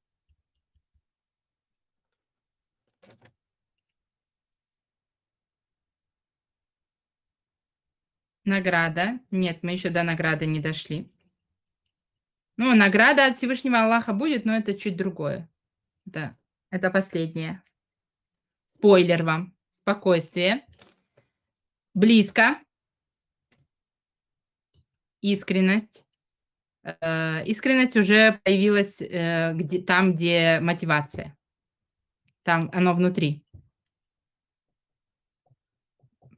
Награда. Нет, мы еще до награды не дошли. Ну, награда от Всевышнего Аллаха будет, но это чуть другое. Да, это последнее. Спойлер вам. Спокойствие. Близко. Искренность. Э, искренность уже появилась э, где, там, где мотивация. Там оно внутри.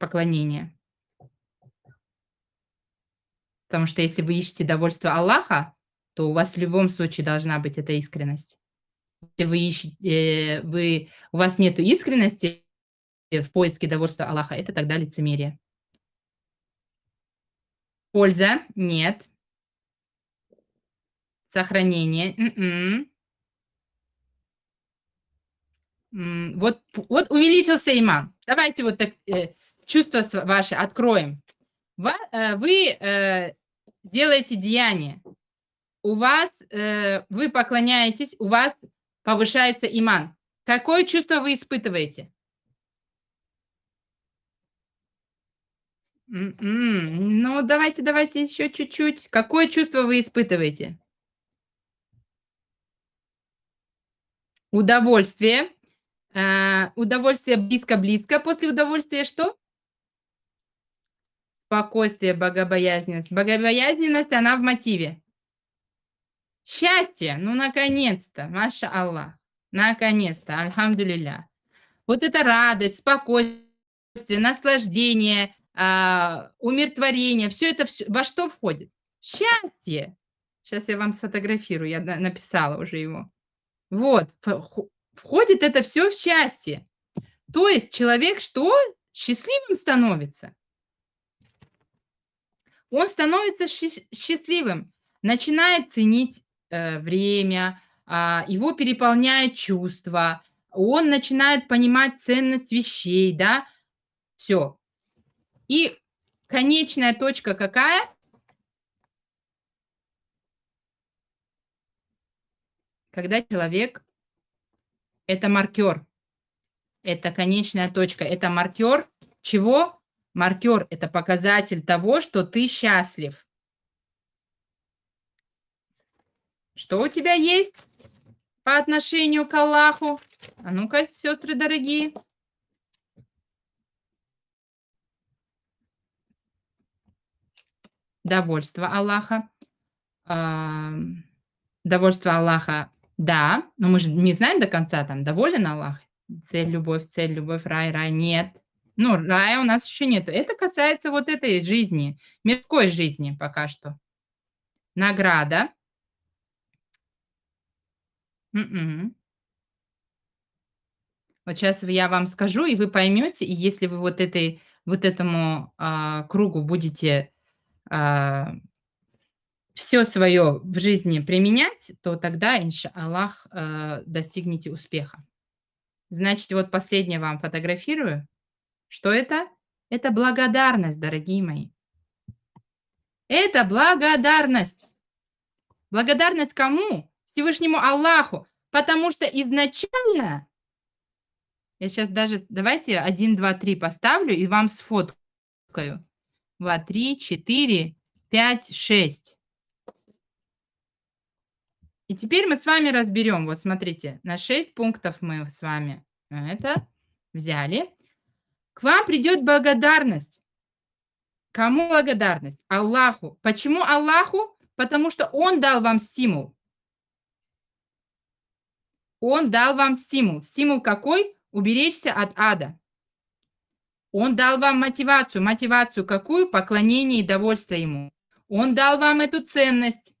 Поклонение. Потому что если вы ищете довольство Аллаха, то у вас в любом случае должна быть эта искренность. Если вы ищете, э, вы, у вас нет искренности в поиске довольства Аллаха, это тогда лицемерие. Польза? Нет. Сохранение? М-м. Вот, вот увеличился иман. Давайте вот так, э, чувство ваше откроем. Э, вы э, делаете деяние, у вас, э, вы поклоняетесь, у вас повышается иман. Какое чувство вы испытываете? Mm-mm. М-м, ну, давайте, давайте еще чуть-чуть. Какое чувство вы испытываете? Удовольствие. Э, удовольствие близко-близко. После удовольствия что? Спокойствие, богобоязненность. Богобоязненность, она в мотиве. Счастье, ну наконец-то, Маша Аллах, наконец-то, Альхамдулилля. Вот это радость, спокойствие, наслаждение, э, умиротворение, все это все, во что входит? Счастье. Сейчас я вам сфотографирую, я написала уже его. Вот, входит это все в счастье. То есть человек что? Счастливым становится он становится счастливым, начинает ценить э, время, э, его переполняет чувства, он начинает понимать ценность вещей, да, все. И конечная точка какая? Когда человек – это маркер, это конечная точка, это маркер чего? Маркер – это показатель того, что ты счастлив. Что у тебя есть по отношению к Аллаху? А ну-ка, сестры дорогие. Довольство Аллаха. А, довольство Аллаха, да. Но мы же не знаем до конца, там, доволен Аллах? Цель, любовь, цель, любовь, рай, рай. Нет. Ну, рая у нас еще нет. Это касается вот этой жизни, мирской жизни пока что. Награда. М-м. Вот сейчас я вам скажу, и вы поймете, и если вы вот, этой, вот этому а, кругу будете а, все свое в жизни применять, то тогда, инша Аллах, а, достигнете успеха. Значит, вот последнее вам фотографирую. Что это? Это благодарность, дорогие мои. Это благодарность. Благодарность кому? Всевышнему Аллаху. Потому что изначально... Я сейчас даже... Давайте 1, 2, 3 поставлю и вам сфоткаю. 2, 3, 4, 5, 6. И теперь мы с вами разберем. Вот смотрите, на 6 пунктов мы с вами это взяли. К вам придет благодарность. Кому благодарность? Аллаху. Почему Аллаху? Потому что Он дал вам стимул. Он дал вам стимул. Стимул какой? Уберечься от ада. Он дал вам мотивацию. Мотивацию какую? Поклонение и довольство Ему. Он дал вам эту ценность.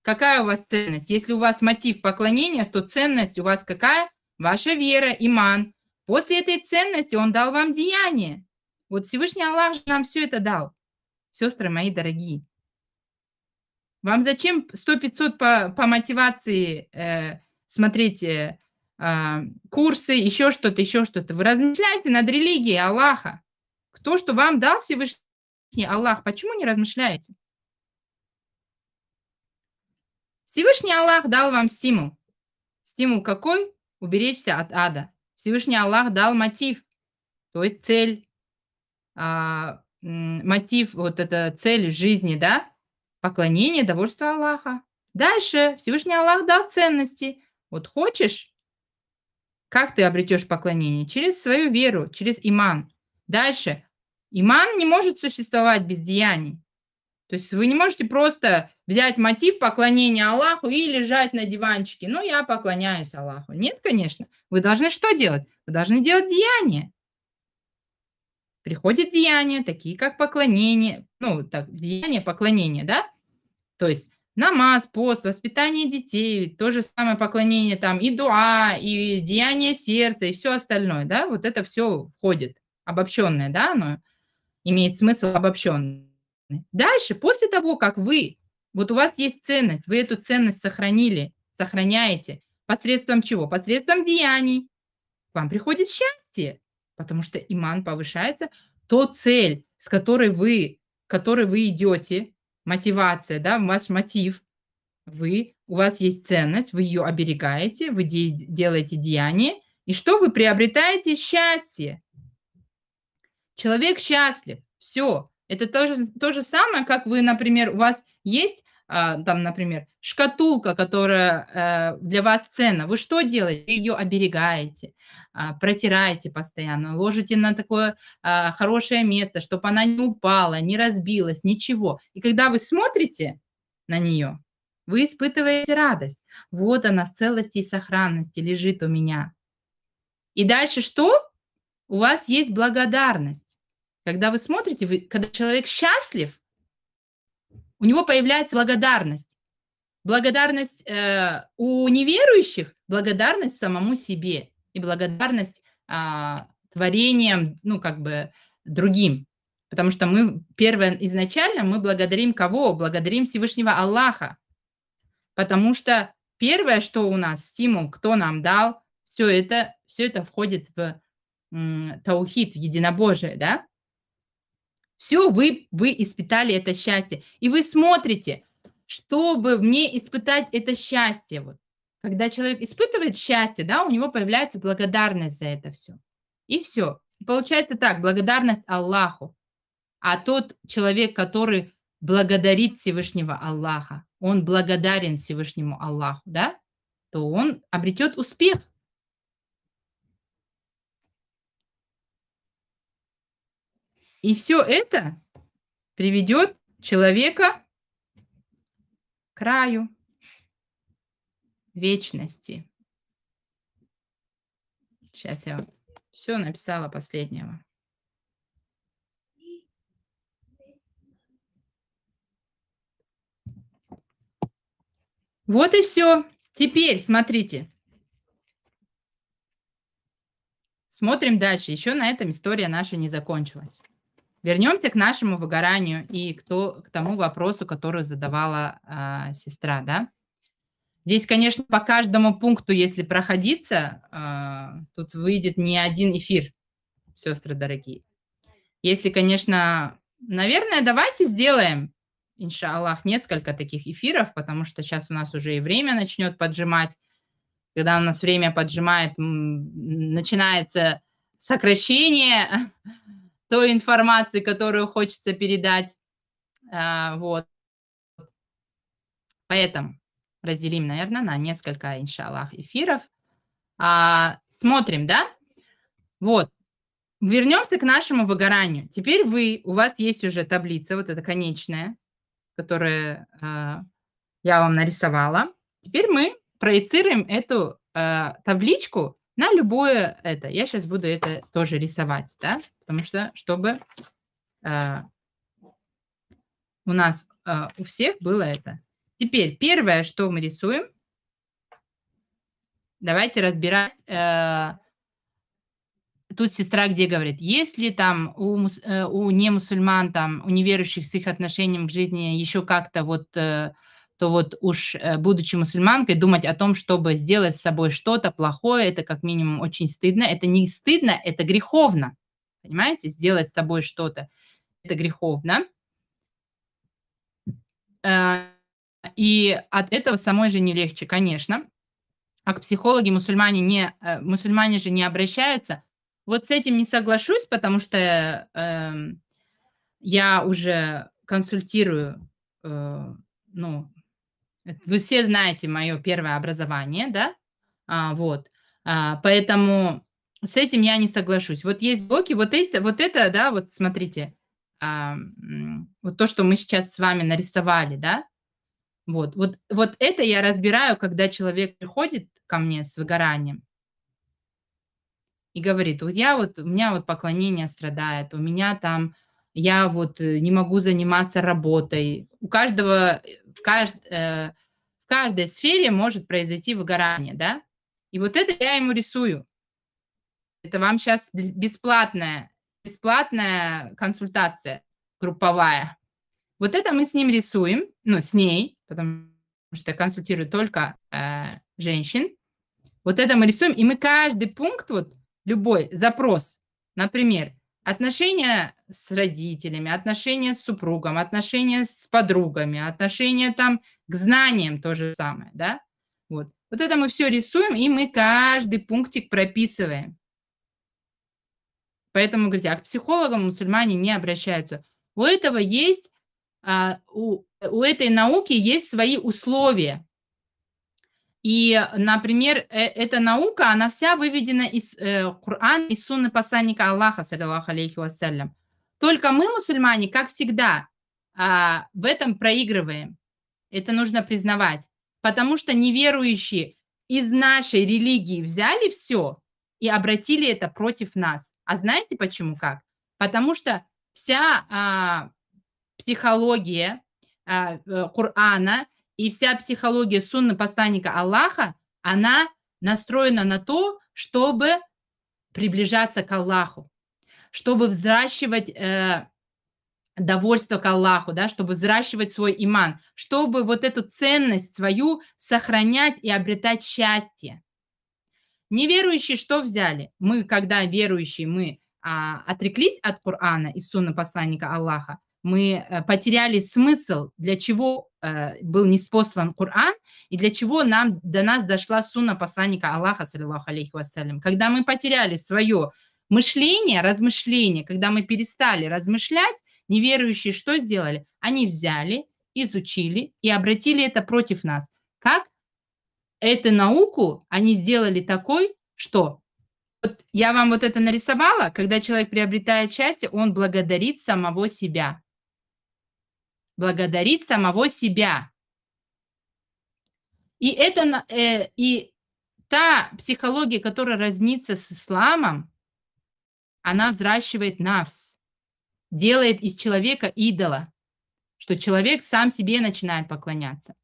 Какая у вас ценность? Если у вас мотив поклонения, то ценность у вас какая? Ваша вера, иман. После этой ценности он дал вам деяние. Вот Всевышний Аллах же нам все это дал, сестры мои дорогие. Вам зачем 100-500 по, по мотивации э, смотреть э, а, курсы, еще что-то, еще что-то? Вы размышляете над религией Аллаха. Кто, что вам дал Всевышний Аллах, почему не размышляете? Всевышний Аллах дал вам стимул. Стимул какой? Уберечься от ада. Всевышний Аллах дал мотив, то есть цель, а, мотив, вот эта цель жизни, да, поклонение, довольство Аллаха. Дальше Всевышний Аллах дал ценности. Вот хочешь, как ты обретешь поклонение? Через свою веру, через иман. Дальше. Иман не может существовать без деяний. То есть вы не можете просто взять мотив поклонения Аллаху и лежать на диванчике. Ну, я поклоняюсь Аллаху. Нет, конечно. Вы должны что делать? Вы должны делать деяния. Приходят деяния, такие как поклонение, ну, так, деяния, поклонение, да? То есть намаз, пост, воспитание детей, то же самое поклонение там и дуа, и деяние сердца, и все остальное, да? Вот это все входит, обобщенное, да, оно имеет смысл обобщенное. Дальше, после того, как вы, вот у вас есть ценность, вы эту ценность сохранили, сохраняете, посредством чего? Посредством деяний. К вам приходит счастье, потому что иман повышается, то цель, с которой вы, которой вы идете, мотивация, да, ваш мотив, вы, у вас есть ценность, вы ее оберегаете, вы де- делаете деяние, и что вы приобретаете? Счастье. Человек счастлив, все, это то же, то же самое, как вы, например, у вас есть а, там, например, шкатулка, которая э, для вас ценна, вы что делаете? Вы ее оберегаете, а, протираете постоянно, ложите на такое а, хорошее место, чтобы она не упала, не разбилась, ничего. И когда вы смотрите на нее, вы испытываете радость. Вот она в целости и сохранности лежит у меня. И дальше что? У вас есть благодарность. Когда вы смотрите, вы, когда человек счастлив, у него появляется благодарность. Благодарность э, у неверующих, благодарность самому себе и благодарность э, творениям, ну, как бы другим. Потому что мы, первое, изначально мы благодарим кого? Благодарим Всевышнего Аллаха. Потому что первое, что у нас, стимул, кто нам дал, все это, все это входит в м, таухид, в единобожие, да? Все, вы, вы испытали это счастье. И вы смотрите, чтобы мне испытать это счастье. Вот, когда человек испытывает счастье, да, у него появляется благодарность за это все. И все. Получается так, благодарность Аллаху. А тот человек, который благодарит Всевышнего Аллаха, он благодарен Всевышнему Аллаху, да, то он обретет успех – И все это приведет человека к краю вечности. Сейчас я все написала последнего. Вот и все. Теперь смотрите. Смотрим дальше. Еще на этом история наша не закончилась. Вернемся к нашему выгоранию и кто к тому вопросу, который задавала э, сестра, да? Здесь, конечно, по каждому пункту, если проходиться, э, тут выйдет не один эфир, сестры дорогие. Если, конечно, наверное, давайте сделаем, иншаллах, несколько таких эфиров, потому что сейчас у нас уже и время начнет поджимать. Когда у нас время поджимает, начинается сокращение той информации, которую хочется передать. А, вот. Поэтому разделим, наверное, на несколько, иншаллах, эфиров. А, смотрим, да? Вот. Вернемся к нашему выгоранию. Теперь вы, у вас есть уже таблица, вот эта конечная, которую э, а, я вам нарисовала. Теперь мы проецируем эту э, табличку на любое это. Я сейчас буду это тоже рисовать, да, потому что чтобы э, у нас э, у всех было это. Теперь первое, что мы рисуем, давайте разбирать. Э, тут сестра где говорит, если там у, мус, э, у немусульман, там, у неверующих с их отношением к жизни еще как-то вот э, то вот уж э, будучи мусульманкой, думать о том, чтобы сделать с собой что-то плохое, это как минимум очень стыдно. Это не стыдно, это греховно. Понимаете? Сделать с собой что-то, это греховно. Э, и от этого самой же не легче, конечно. А к психологи мусульмане, не, э, мусульмане же не обращаются. Вот с этим не соглашусь, потому что э, я уже консультирую э, ну, вы все знаете мое первое образование, да? А, вот. А, поэтому с этим я не соглашусь. Вот есть блоки, вот это, вот это да, вот смотрите, а, вот то, что мы сейчас с вами нарисовали, да? Вот, вот, вот это я разбираю, когда человек приходит ко мне с выгоранием и говорит, вот я вот, у меня вот поклонение страдает, у меня там, я вот э, не могу заниматься работой. У каждого э, в, кажд, э, в каждой сфере может произойти выгорание, да? И вот это я ему рисую. Это вам сейчас бесплатная, бесплатная консультация групповая. Вот это мы с ним рисуем, ну, с ней, потому что я консультирую только э, женщин. Вот это мы рисуем, и мы каждый пункт, вот любой запрос, например, Отношения с родителями, отношения с супругом, отношения с подругами, отношения там к знаниям то же самое, да? Вот. Вот это мы все рисуем, и мы каждый пунктик прописываем. Поэтому, говорите, а к психологам мусульмане не обращаются. У этого есть, а, у, у этой науки есть свои условия, и, например, э, эта наука, она вся выведена из э, Корана, из сунны посланника Аллаха, саллиллаху алейхи вассалям. Только мы, мусульмане, как всегда, э, в этом проигрываем. Это нужно признавать. Потому что неверующие из нашей религии взяли все и обратили это против нас. А знаете почему как? Потому что вся а, а, э, психология э, Корана – и вся психология сунны посланника Аллаха, она настроена на то, чтобы приближаться к Аллаху, чтобы взращивать э, довольство к Аллаху, да, чтобы взращивать свой иман, чтобы вот эту ценность свою сохранять и обретать счастье. Неверующие что взяли? Мы, когда верующие, мы а, отреклись от Корана и сунна посланника Аллаха, мы э, потеряли смысл, для чего э, был неспослан Коран и для чего нам, до нас дошла сунна посланника Аллаха, саллиллаху алейхи вассалям. Когда мы потеряли свое мышление, размышление, когда мы перестали размышлять, неверующие что сделали? Они взяли, изучили и обратили это против нас. Как? Эту науку они сделали такой, что вот я вам вот это нарисовала, когда человек приобретает счастье, он благодарит самого себя благодарить самого себя. И это э, и та психология, которая разнится с исламом, она взращивает нас, делает из человека идола, что человек сам себе начинает поклоняться.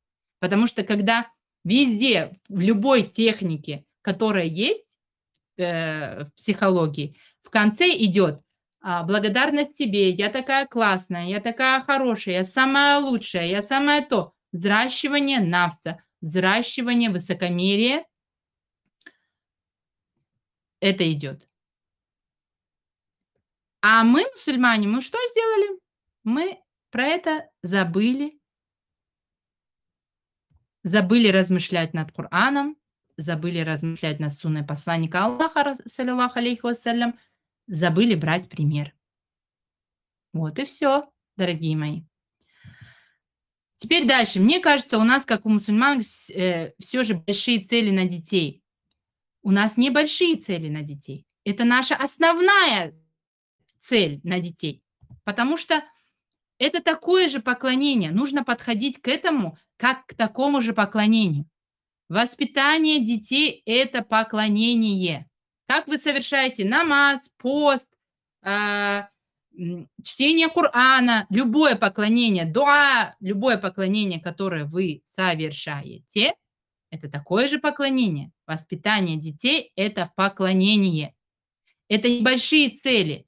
Потому что когда везде, в любой технике, которая есть э, в психологии, в конце идет а, благодарность тебе, я такая классная, я такая хорошая, я самая лучшая, я самая то. Взращивание навса, взращивание высокомерия. Это идет. А мы, мусульмане, мы что сделали? Мы про это забыли. Забыли размышлять над Кораном, забыли размышлять над сунной посланника Аллаха, саллиллаху алейхи вассалям, забыли брать пример. Вот и все, дорогие мои. Теперь дальше. Мне кажется, у нас, как у мусульман, все э, же большие цели на детей. У нас небольшие цели на детей. Это наша основная цель на детей. Потому что это такое же поклонение. Нужно подходить к этому, как к такому же поклонению. Воспитание детей – это поклонение как вы совершаете намаз, пост, э, чтение Корана, любое поклонение, дуа, любое поклонение, которое вы совершаете, это такое же поклонение. Воспитание детей – это поклонение. Это небольшие цели.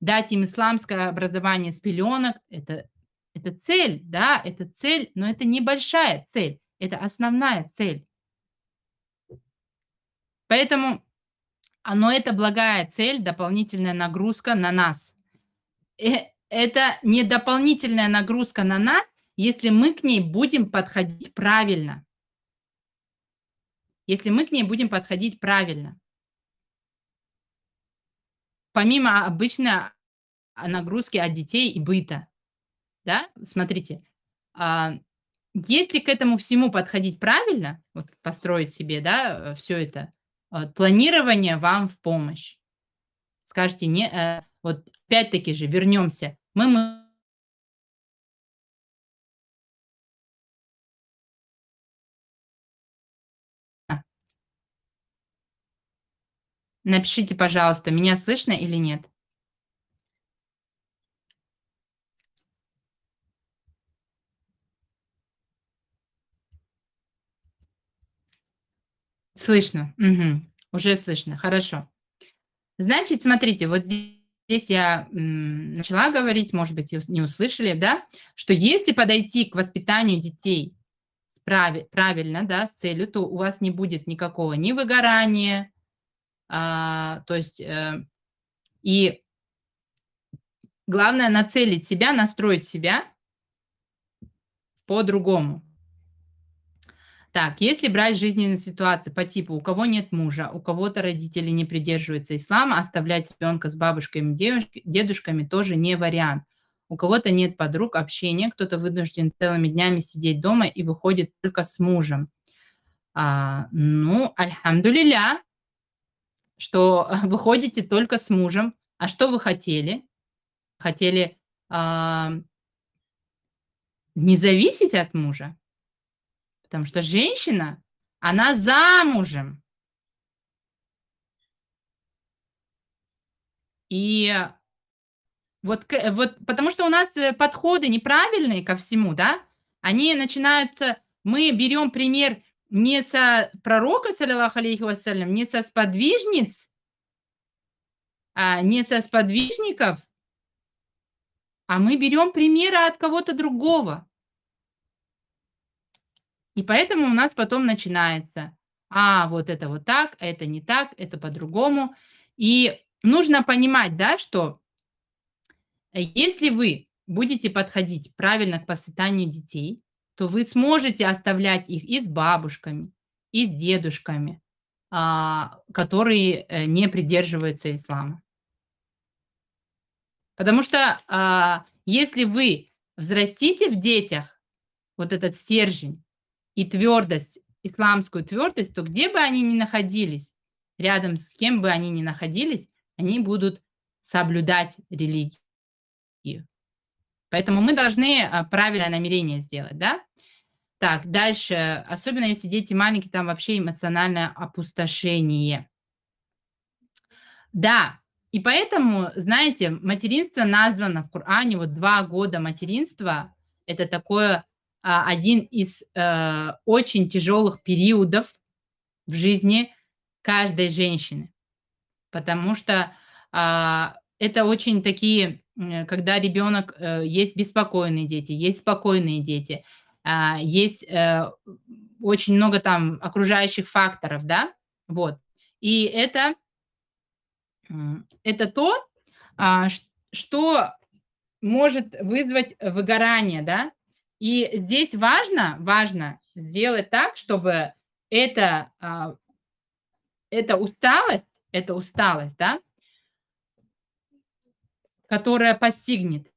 Дать им исламское образование с пеленок – это, это цель, да, это цель, но это небольшая цель, это основная цель. Поэтому а, но это благая цель, дополнительная нагрузка на нас. Э, это не дополнительная нагрузка на нас, если мы к ней будем подходить правильно. Если мы к ней будем подходить правильно. Помимо обычной нагрузки от детей и быта. Да? Смотрите, а, если к этому всему подходить правильно, вот построить себе да, все это – вот, э, планирование вам в помощь. Скажите, не, э, вот опять-таки же вернемся. Мы, мы Напишите, пожалуйста, меня слышно или нет. Слышно. Угу. Уже слышно. Хорошо. Значит, смотрите, вот здесь я начала говорить, может быть, не услышали, да, что если подойти к воспитанию детей правильно, да, с целью, то у вас не будет никакого ни выгорания, а, то есть э, и главное нацелить себя, настроить себя по-другому. Так, если брать жизненные ситуации по типу, у кого нет мужа, у кого-то родители не придерживаются ислама, оставлять ребенка с бабушками, дедушками тоже не вариант. У кого-то нет подруг, общения, кто-то вынужден целыми днями сидеть дома и выходит только с мужем. А, ну, альхамдулиля, что э, выходите только с мужем. А что вы хотели? Хотели а, не зависеть от мужа? Потому что женщина, она замужем. И вот, вот потому что у нас э, подходы неправильные ко всему, да, они начинаются, мы берем пример не со пророка, саллиллаху алейхи вассалям, не со сподвижниц, а не со сподвижников, а мы берем примеры от кого-то другого. И поэтому у нас потом начинается, а вот это вот так, а это не так, это по-другому. И нужно понимать, да, что э, если вы будете подходить правильно к воспитанию детей, то вы сможете оставлять их и с бабушками, и с дедушками, а, которые э, не придерживаются ислама. Потому что а, если вы взрастите в детях вот этот стержень, и твердость, исламскую твердость, то где бы они ни находились, рядом с кем бы они ни находились, они будут соблюдать религию. Поэтому мы должны а, правильное намерение сделать, да? Так, дальше, особенно если дети маленькие, там вообще эмоциональное опустошение. Да, и поэтому, знаете, материнство названо в Коране, вот два года материнства, это такое а, один из э, очень тяжелых периодов в жизни каждой женщины, потому что э, это очень такие, когда ребенок, э, есть беспокойные дети, есть спокойные дети, э, есть э, очень много там окружающих факторов, да, вот. И это, это то, что может вызвать выгорание, да, и здесь важно, важно сделать так, чтобы это, а, эта усталость, эта усталость, да, которая постигнет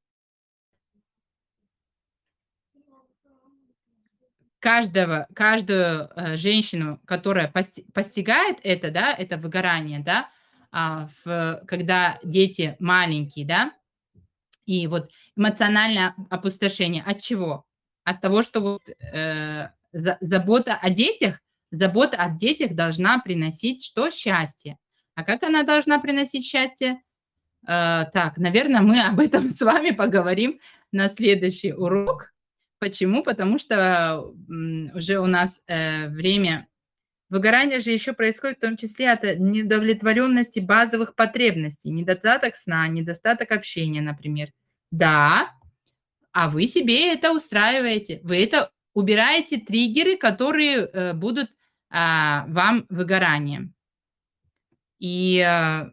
каждого, каждую э, женщину, которая постигает это, да, это выгорание, да, а, в, когда дети маленькие, да, и вот эмоциональное опустошение от чего? от того, что вот, э, забота о детях, забота о детях должна приносить что? Счастье. А как она должна приносить счастье? Э, так, наверное, мы об этом с вами поговорим на следующий урок. Почему? Потому что уже у нас э, время. Выгорание же еще происходит в том числе от недовлетворенности базовых потребностей, недостаток сна, недостаток общения, например. Да, а вы себе это устраиваете. Вы это убираете триггеры, которые э, будут э, вам выгоранием. И э,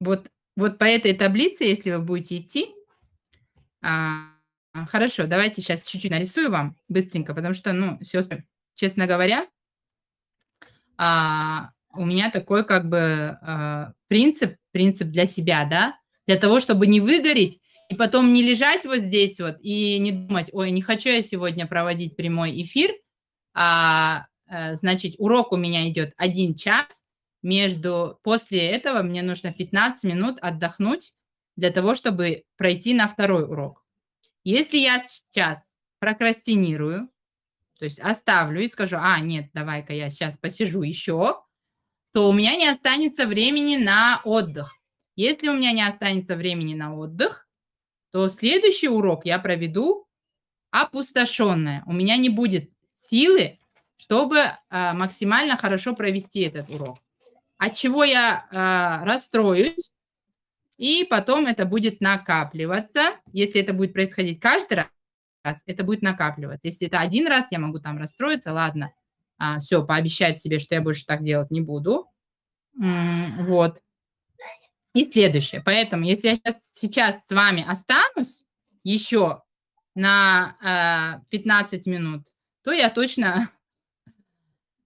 вот, вот по этой таблице, если вы будете идти, а, Хорошо, давайте сейчас чуть-чуть нарисую вам быстренько, потому что, ну, сестры, честно говоря, а, у меня такой как бы а, принцип, принцип для себя, да, для того, чтобы не выгореть, и потом не лежать вот здесь вот и не думать, ой, не хочу я сегодня проводить прямой эфир, а, э, значит, урок у меня идет один час, между после этого мне нужно 15 минут отдохнуть для того, чтобы пройти на второй урок. Если я сейчас прокрастинирую, то есть оставлю и скажу, а, нет, давай-ка я сейчас посижу еще, то у меня не останется времени на отдых. Если у меня не останется времени на отдых, то следующий урок я проведу опустошенное. У меня не будет силы, чтобы а, максимально хорошо провести этот урок. От чего я а, расстроюсь, и потом это будет накапливаться. Если это будет происходить каждый раз, это будет накапливаться. Если это один раз, я могу там расстроиться, ладно, а, все, пообещать себе, что я больше так делать не буду. Вот. И следующее. Поэтому, если я сейчас, сейчас с вами останусь еще на э, 15 минут, то я точно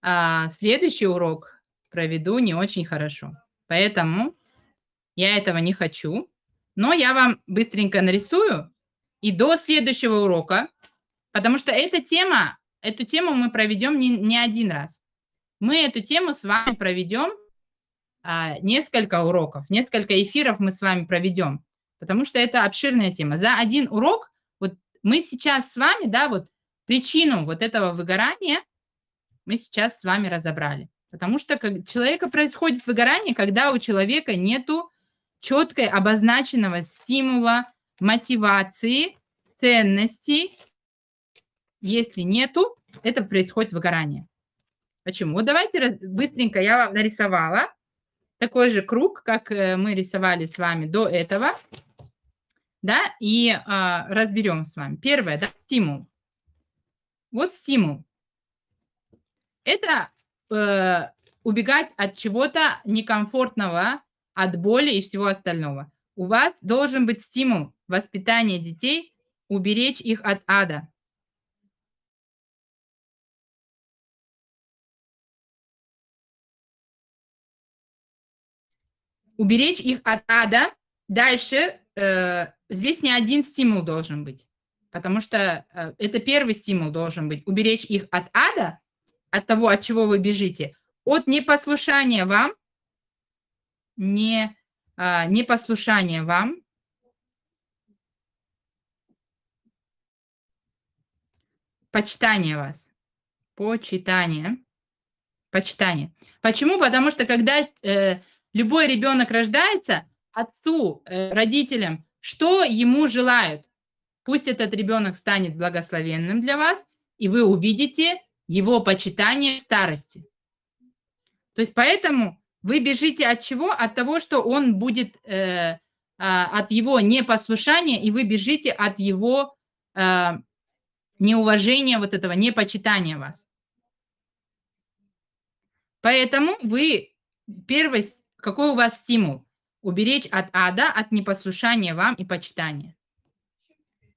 э, следующий урок проведу не очень хорошо. Поэтому я этого не хочу. Но я вам быстренько нарисую и до следующего урока, потому что эта тема, эту тему мы проведем не, не один раз. Мы эту тему с вами проведем а, несколько уроков, несколько эфиров мы с вами проведем, потому что это обширная тема. За один урок вот мы сейчас с вами, да, вот причину вот этого выгорания мы сейчас с вами разобрали. Потому что как человека происходит выгорание, когда у человека нету четкой обозначенного стимула, мотивации, ценностей. Если нету, это происходит выгорание. Почему? Вот давайте раз, быстренько я вам нарисовала такой же круг, как э, мы рисовали с вами до этого, да, и э, разберем с вами. Первое, да, стимул. Вот стимул. Это э, убегать от чего-то некомфортного, от боли и всего остального. У вас должен быть стимул воспитания детей, уберечь их от ада. уберечь их от ада. Дальше э, здесь не один стимул должен быть, потому что э, это первый стимул должен быть. Уберечь их от ада, от того, от чего вы бежите, от непослушания вам, не, э, а, непослушания вам, почитание вас, почитание, почитание. Почему? Потому что когда... Э, Любой ребенок рождается отцу, э, родителям, что ему желают. Пусть этот ребенок станет благословенным для вас, и вы увидите его почитание в старости. То есть поэтому вы бежите от чего? От того, что он будет, э, а, от его непослушания, и вы бежите от его э, неуважения, вот этого непочитания вас. Поэтому вы первой какой у вас стимул? Уберечь от ада, от непослушания вам и почитания.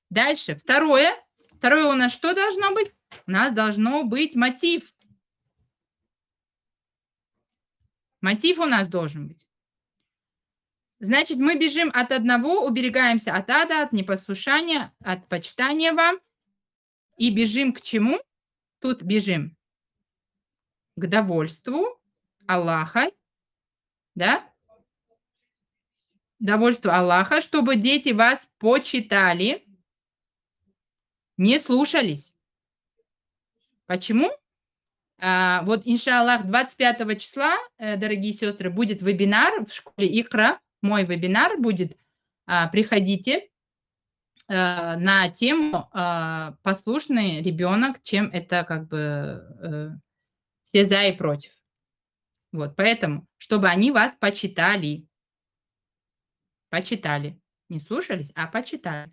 Дальше. Второе. Второе у нас что должно быть? У нас должно быть мотив. Мотив у нас должен быть. Значит, мы бежим от одного, уберегаемся от ада, от непослушания, от почитания вам. И бежим к чему? Тут бежим к довольству Аллаха да? Довольство Аллаха, чтобы дети вас почитали, не слушались. Почему? А, вот, иншаллах, 25 числа, э, дорогие сестры, будет вебинар в школе Икра. Мой вебинар будет. А, приходите а, на тему а, «Послушный ребенок», чем это как бы э, все за и против. Вот, поэтому, чтобы они вас почитали. Почитали. Не слушались, а почитали.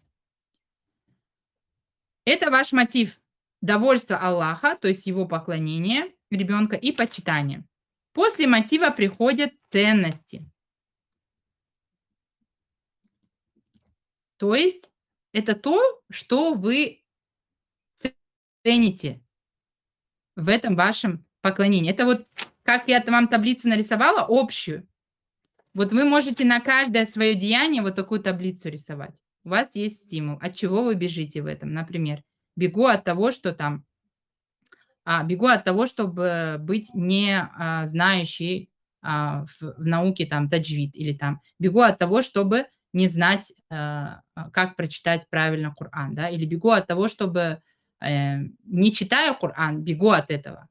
Это ваш мотив. довольства Аллаха, то есть его поклонение ребенка и почитание. После мотива приходят ценности. То есть это то, что вы цените в этом вашем поклонении. Это вот как я вам таблицу нарисовала, общую. Вот вы можете на каждое свое деяние вот такую таблицу рисовать. У вас есть стимул. От чего вы бежите в этом? Например, бегу от того, что там... А, бегу от того, чтобы быть не а, знающей а, в, в науке там таджвид или там. Бегу от того, чтобы не знать, а, а как прочитать правильно Коран, да? Или бегу от того, чтобы... А, не читаю Коран, бегу от этого.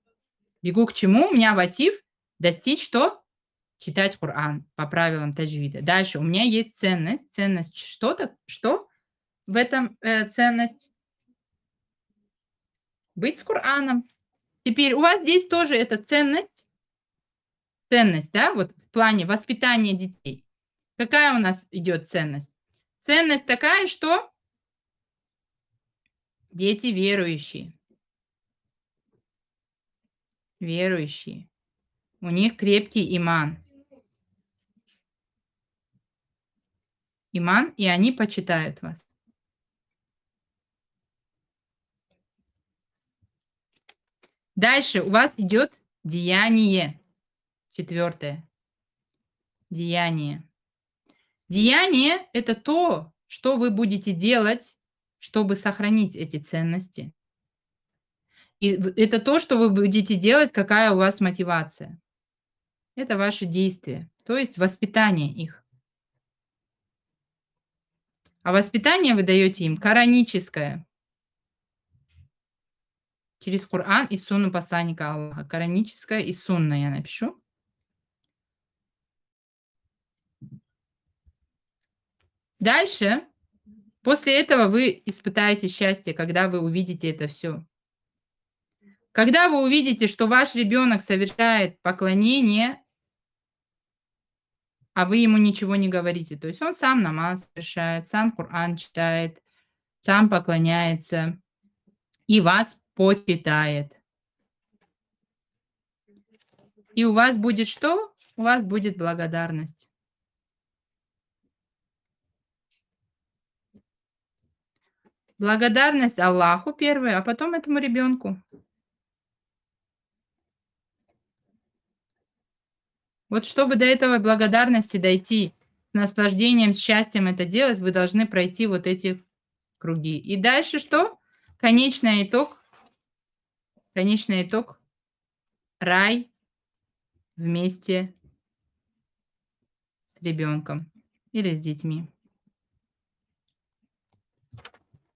Бегу к чему? У меня мотив достичь что? Читать Коран по правилам таджвида. Дальше у меня есть ценность. Ценность что-то, что в этом э, ценность? Быть с Кораном. Теперь у вас здесь тоже эта ценность. Ценность, да, вот в плане воспитания детей. Какая у нас идет ценность? Ценность такая, что дети верующие верующие. У них крепкий иман. Иман, и они почитают вас. Дальше у вас идет деяние. Четвертое. Деяние. Деяние – это то, что вы будете делать, чтобы сохранить эти ценности. И это то, что вы будете делать, какая у вас мотивация. Это ваши действия, то есть воспитание их. А воспитание вы даете им кораническое. Через Коран и Сунну посланника Аллаха. Кораническое и Сунна я напишу. Дальше, после этого вы испытаете счастье, когда вы увидите это все. Когда вы увидите, что ваш ребенок совершает поклонение, а вы ему ничего не говорите, то есть он сам намаз совершает, сам Коран читает, сам поклоняется и вас почитает. И у вас будет что? У вас будет благодарность. Благодарность Аллаху первое, а потом этому ребенку. Вот чтобы до этого благодарности дойти, с наслаждением, с счастьем это делать, вы должны пройти вот эти круги. И дальше что? Конечный итог. Конечный итог. Рай вместе с ребенком или с детьми.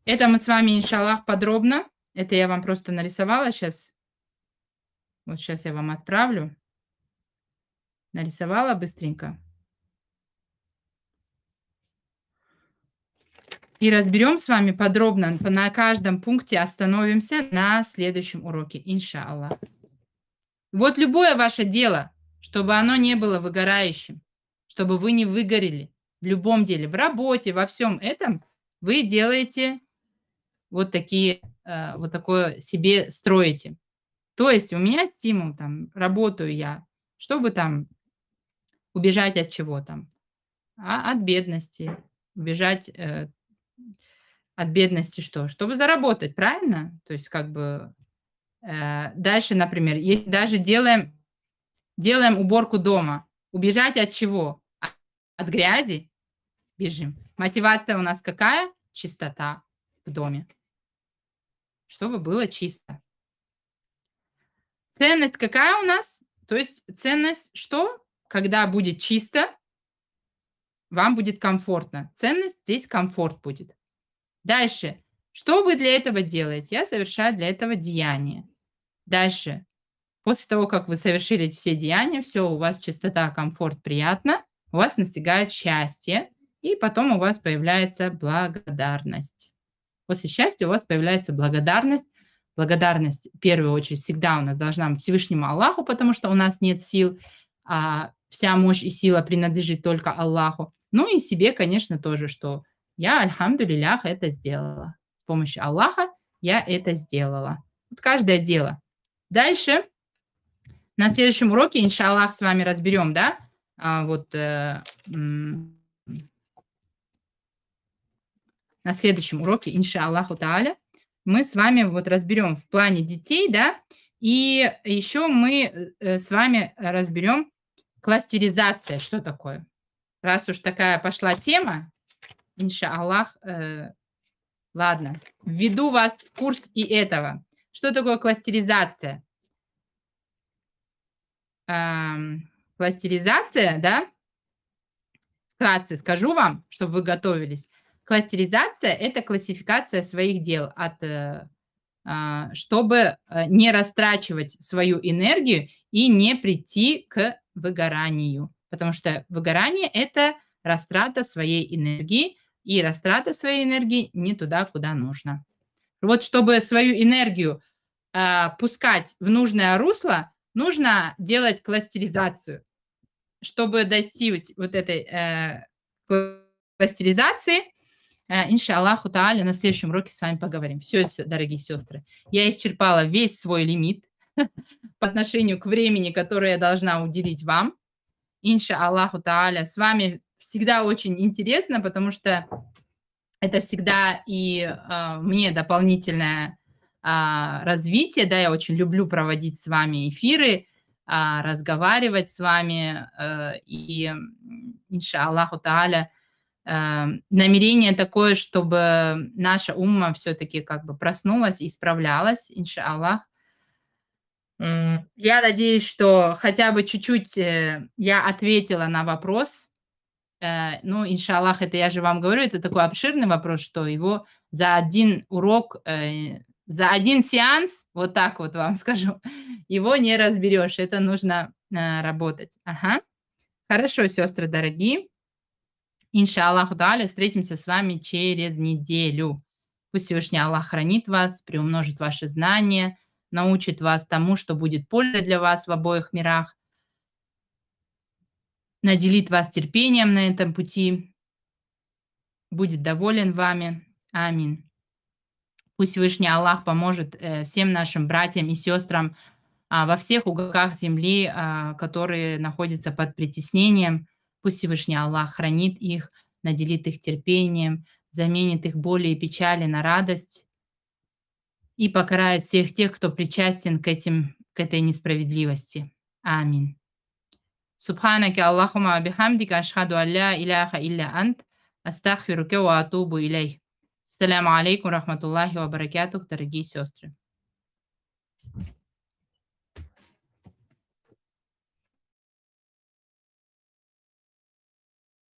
Это мы с вами, иншаллах, подробно. Это я вам просто нарисовала сейчас. Вот сейчас я вам отправлю. Нарисовала быстренько. И разберем с вами подробно, на каждом пункте остановимся на следующем уроке, иншалла Вот любое ваше дело, чтобы оно не было выгорающим, чтобы вы не выгорели в любом деле, в работе, во всем этом, вы делаете вот такие, э, вот такое себе строите. То есть у меня стимул, там, работаю я, чтобы там убежать от чего там? А от бедности. Убежать э, от бедности что? Чтобы заработать, правильно? То есть как бы э, дальше, например, если даже делаем, делаем уборку дома, убежать от чего? От грязи бежим. Мотивация у нас какая? Чистота в доме. Чтобы было чисто. Ценность какая у нас? То есть ценность что? когда будет чисто, вам будет комфортно. Ценность здесь комфорт будет. Дальше. Что вы для этого делаете? Я совершаю для этого деяние. Дальше. После того, как вы совершили все деяния, все, у вас чистота, комфорт, приятно, у вас настигает счастье, и потом у вас появляется благодарность. После счастья у вас появляется благодарность. Благодарность, в первую очередь, всегда у нас должна быть Всевышнему Аллаху, потому что у нас нет сил, а вся мощь и сила принадлежит только Аллаху. Ну и себе, конечно, тоже, что я, альхамду лилях, это сделала. С помощью Аллаха я это сделала. Вот каждое дело. Дальше на следующем уроке, иншаллах, с вами разберем, да, а, вот э, на следующем уроке, иншаллаху тааля, мы с вами вот разберем в плане детей, да, и еще мы э, с вами разберем кластеризация, что такое? Раз уж такая пошла тема, инша Аллах, э, ладно, введу вас в курс и этого. Что такое кластеризация? Эм, кластеризация, да? Вкратце скажу вам, чтобы вы готовились. Кластеризация – это классификация своих дел, от, э, а, э, чтобы не растрачивать свою энергию и не прийти к выгоранию, потому что выгорание – это растрата своей энергии, и растрата своей энергии не туда, куда нужно. Вот чтобы свою энергию э, пускать в нужное русло, нужно делать кластеризацию. Чтобы достичь вот этой э, кластеризации, э, иншаллаху тааля, на следующем уроке с вами поговорим. Все, дорогие сестры, я исчерпала весь свой лимит по отношению к времени, которое я должна уделить вам. Инша Аллаху Тааля. С вами всегда очень интересно, потому что это всегда и э, мне дополнительное э, развитие. Да, я очень люблю проводить с вами эфиры, э, разговаривать с вами. Э, и, инша Аллаху Тааля, э, намерение такое, чтобы наша умма все-таки как бы проснулась и справлялась, инша Аллах. Я надеюсь, что хотя бы чуть-чуть э, я ответила на вопрос. Э, ну, иншаллах, это я же вам говорю, это такой обширный вопрос, что его за один урок, э, за один сеанс, вот так вот вам скажу, его не разберешь. Это нужно работать. Ага. Хорошо, сестры дорогие. Иншаллах, далее встретимся с вами через неделю. Пусть Всевышний Аллах хранит вас, приумножит ваши знания – научит вас тому, что будет польза для вас в обоих мирах, наделит вас терпением на этом пути, будет доволен вами. Аминь. Пусть Всевышний Аллах поможет э, всем нашим братьям и сестрам а, во всех уголках земли, а, которые находятся под притеснением. Пусть Всевышний Аллах хранит их, наделит их терпением, заменит их боли и печали на радость и покарает всех тех, кто причастен к, этим, к этой несправедливости. Амин. Субханаки Аллахума бихамдика ашхаду алля иляха илля ант астахфируке ва атубу илей. Саляму алейкум рахматуллахи ва баракятух, дорогие сестры.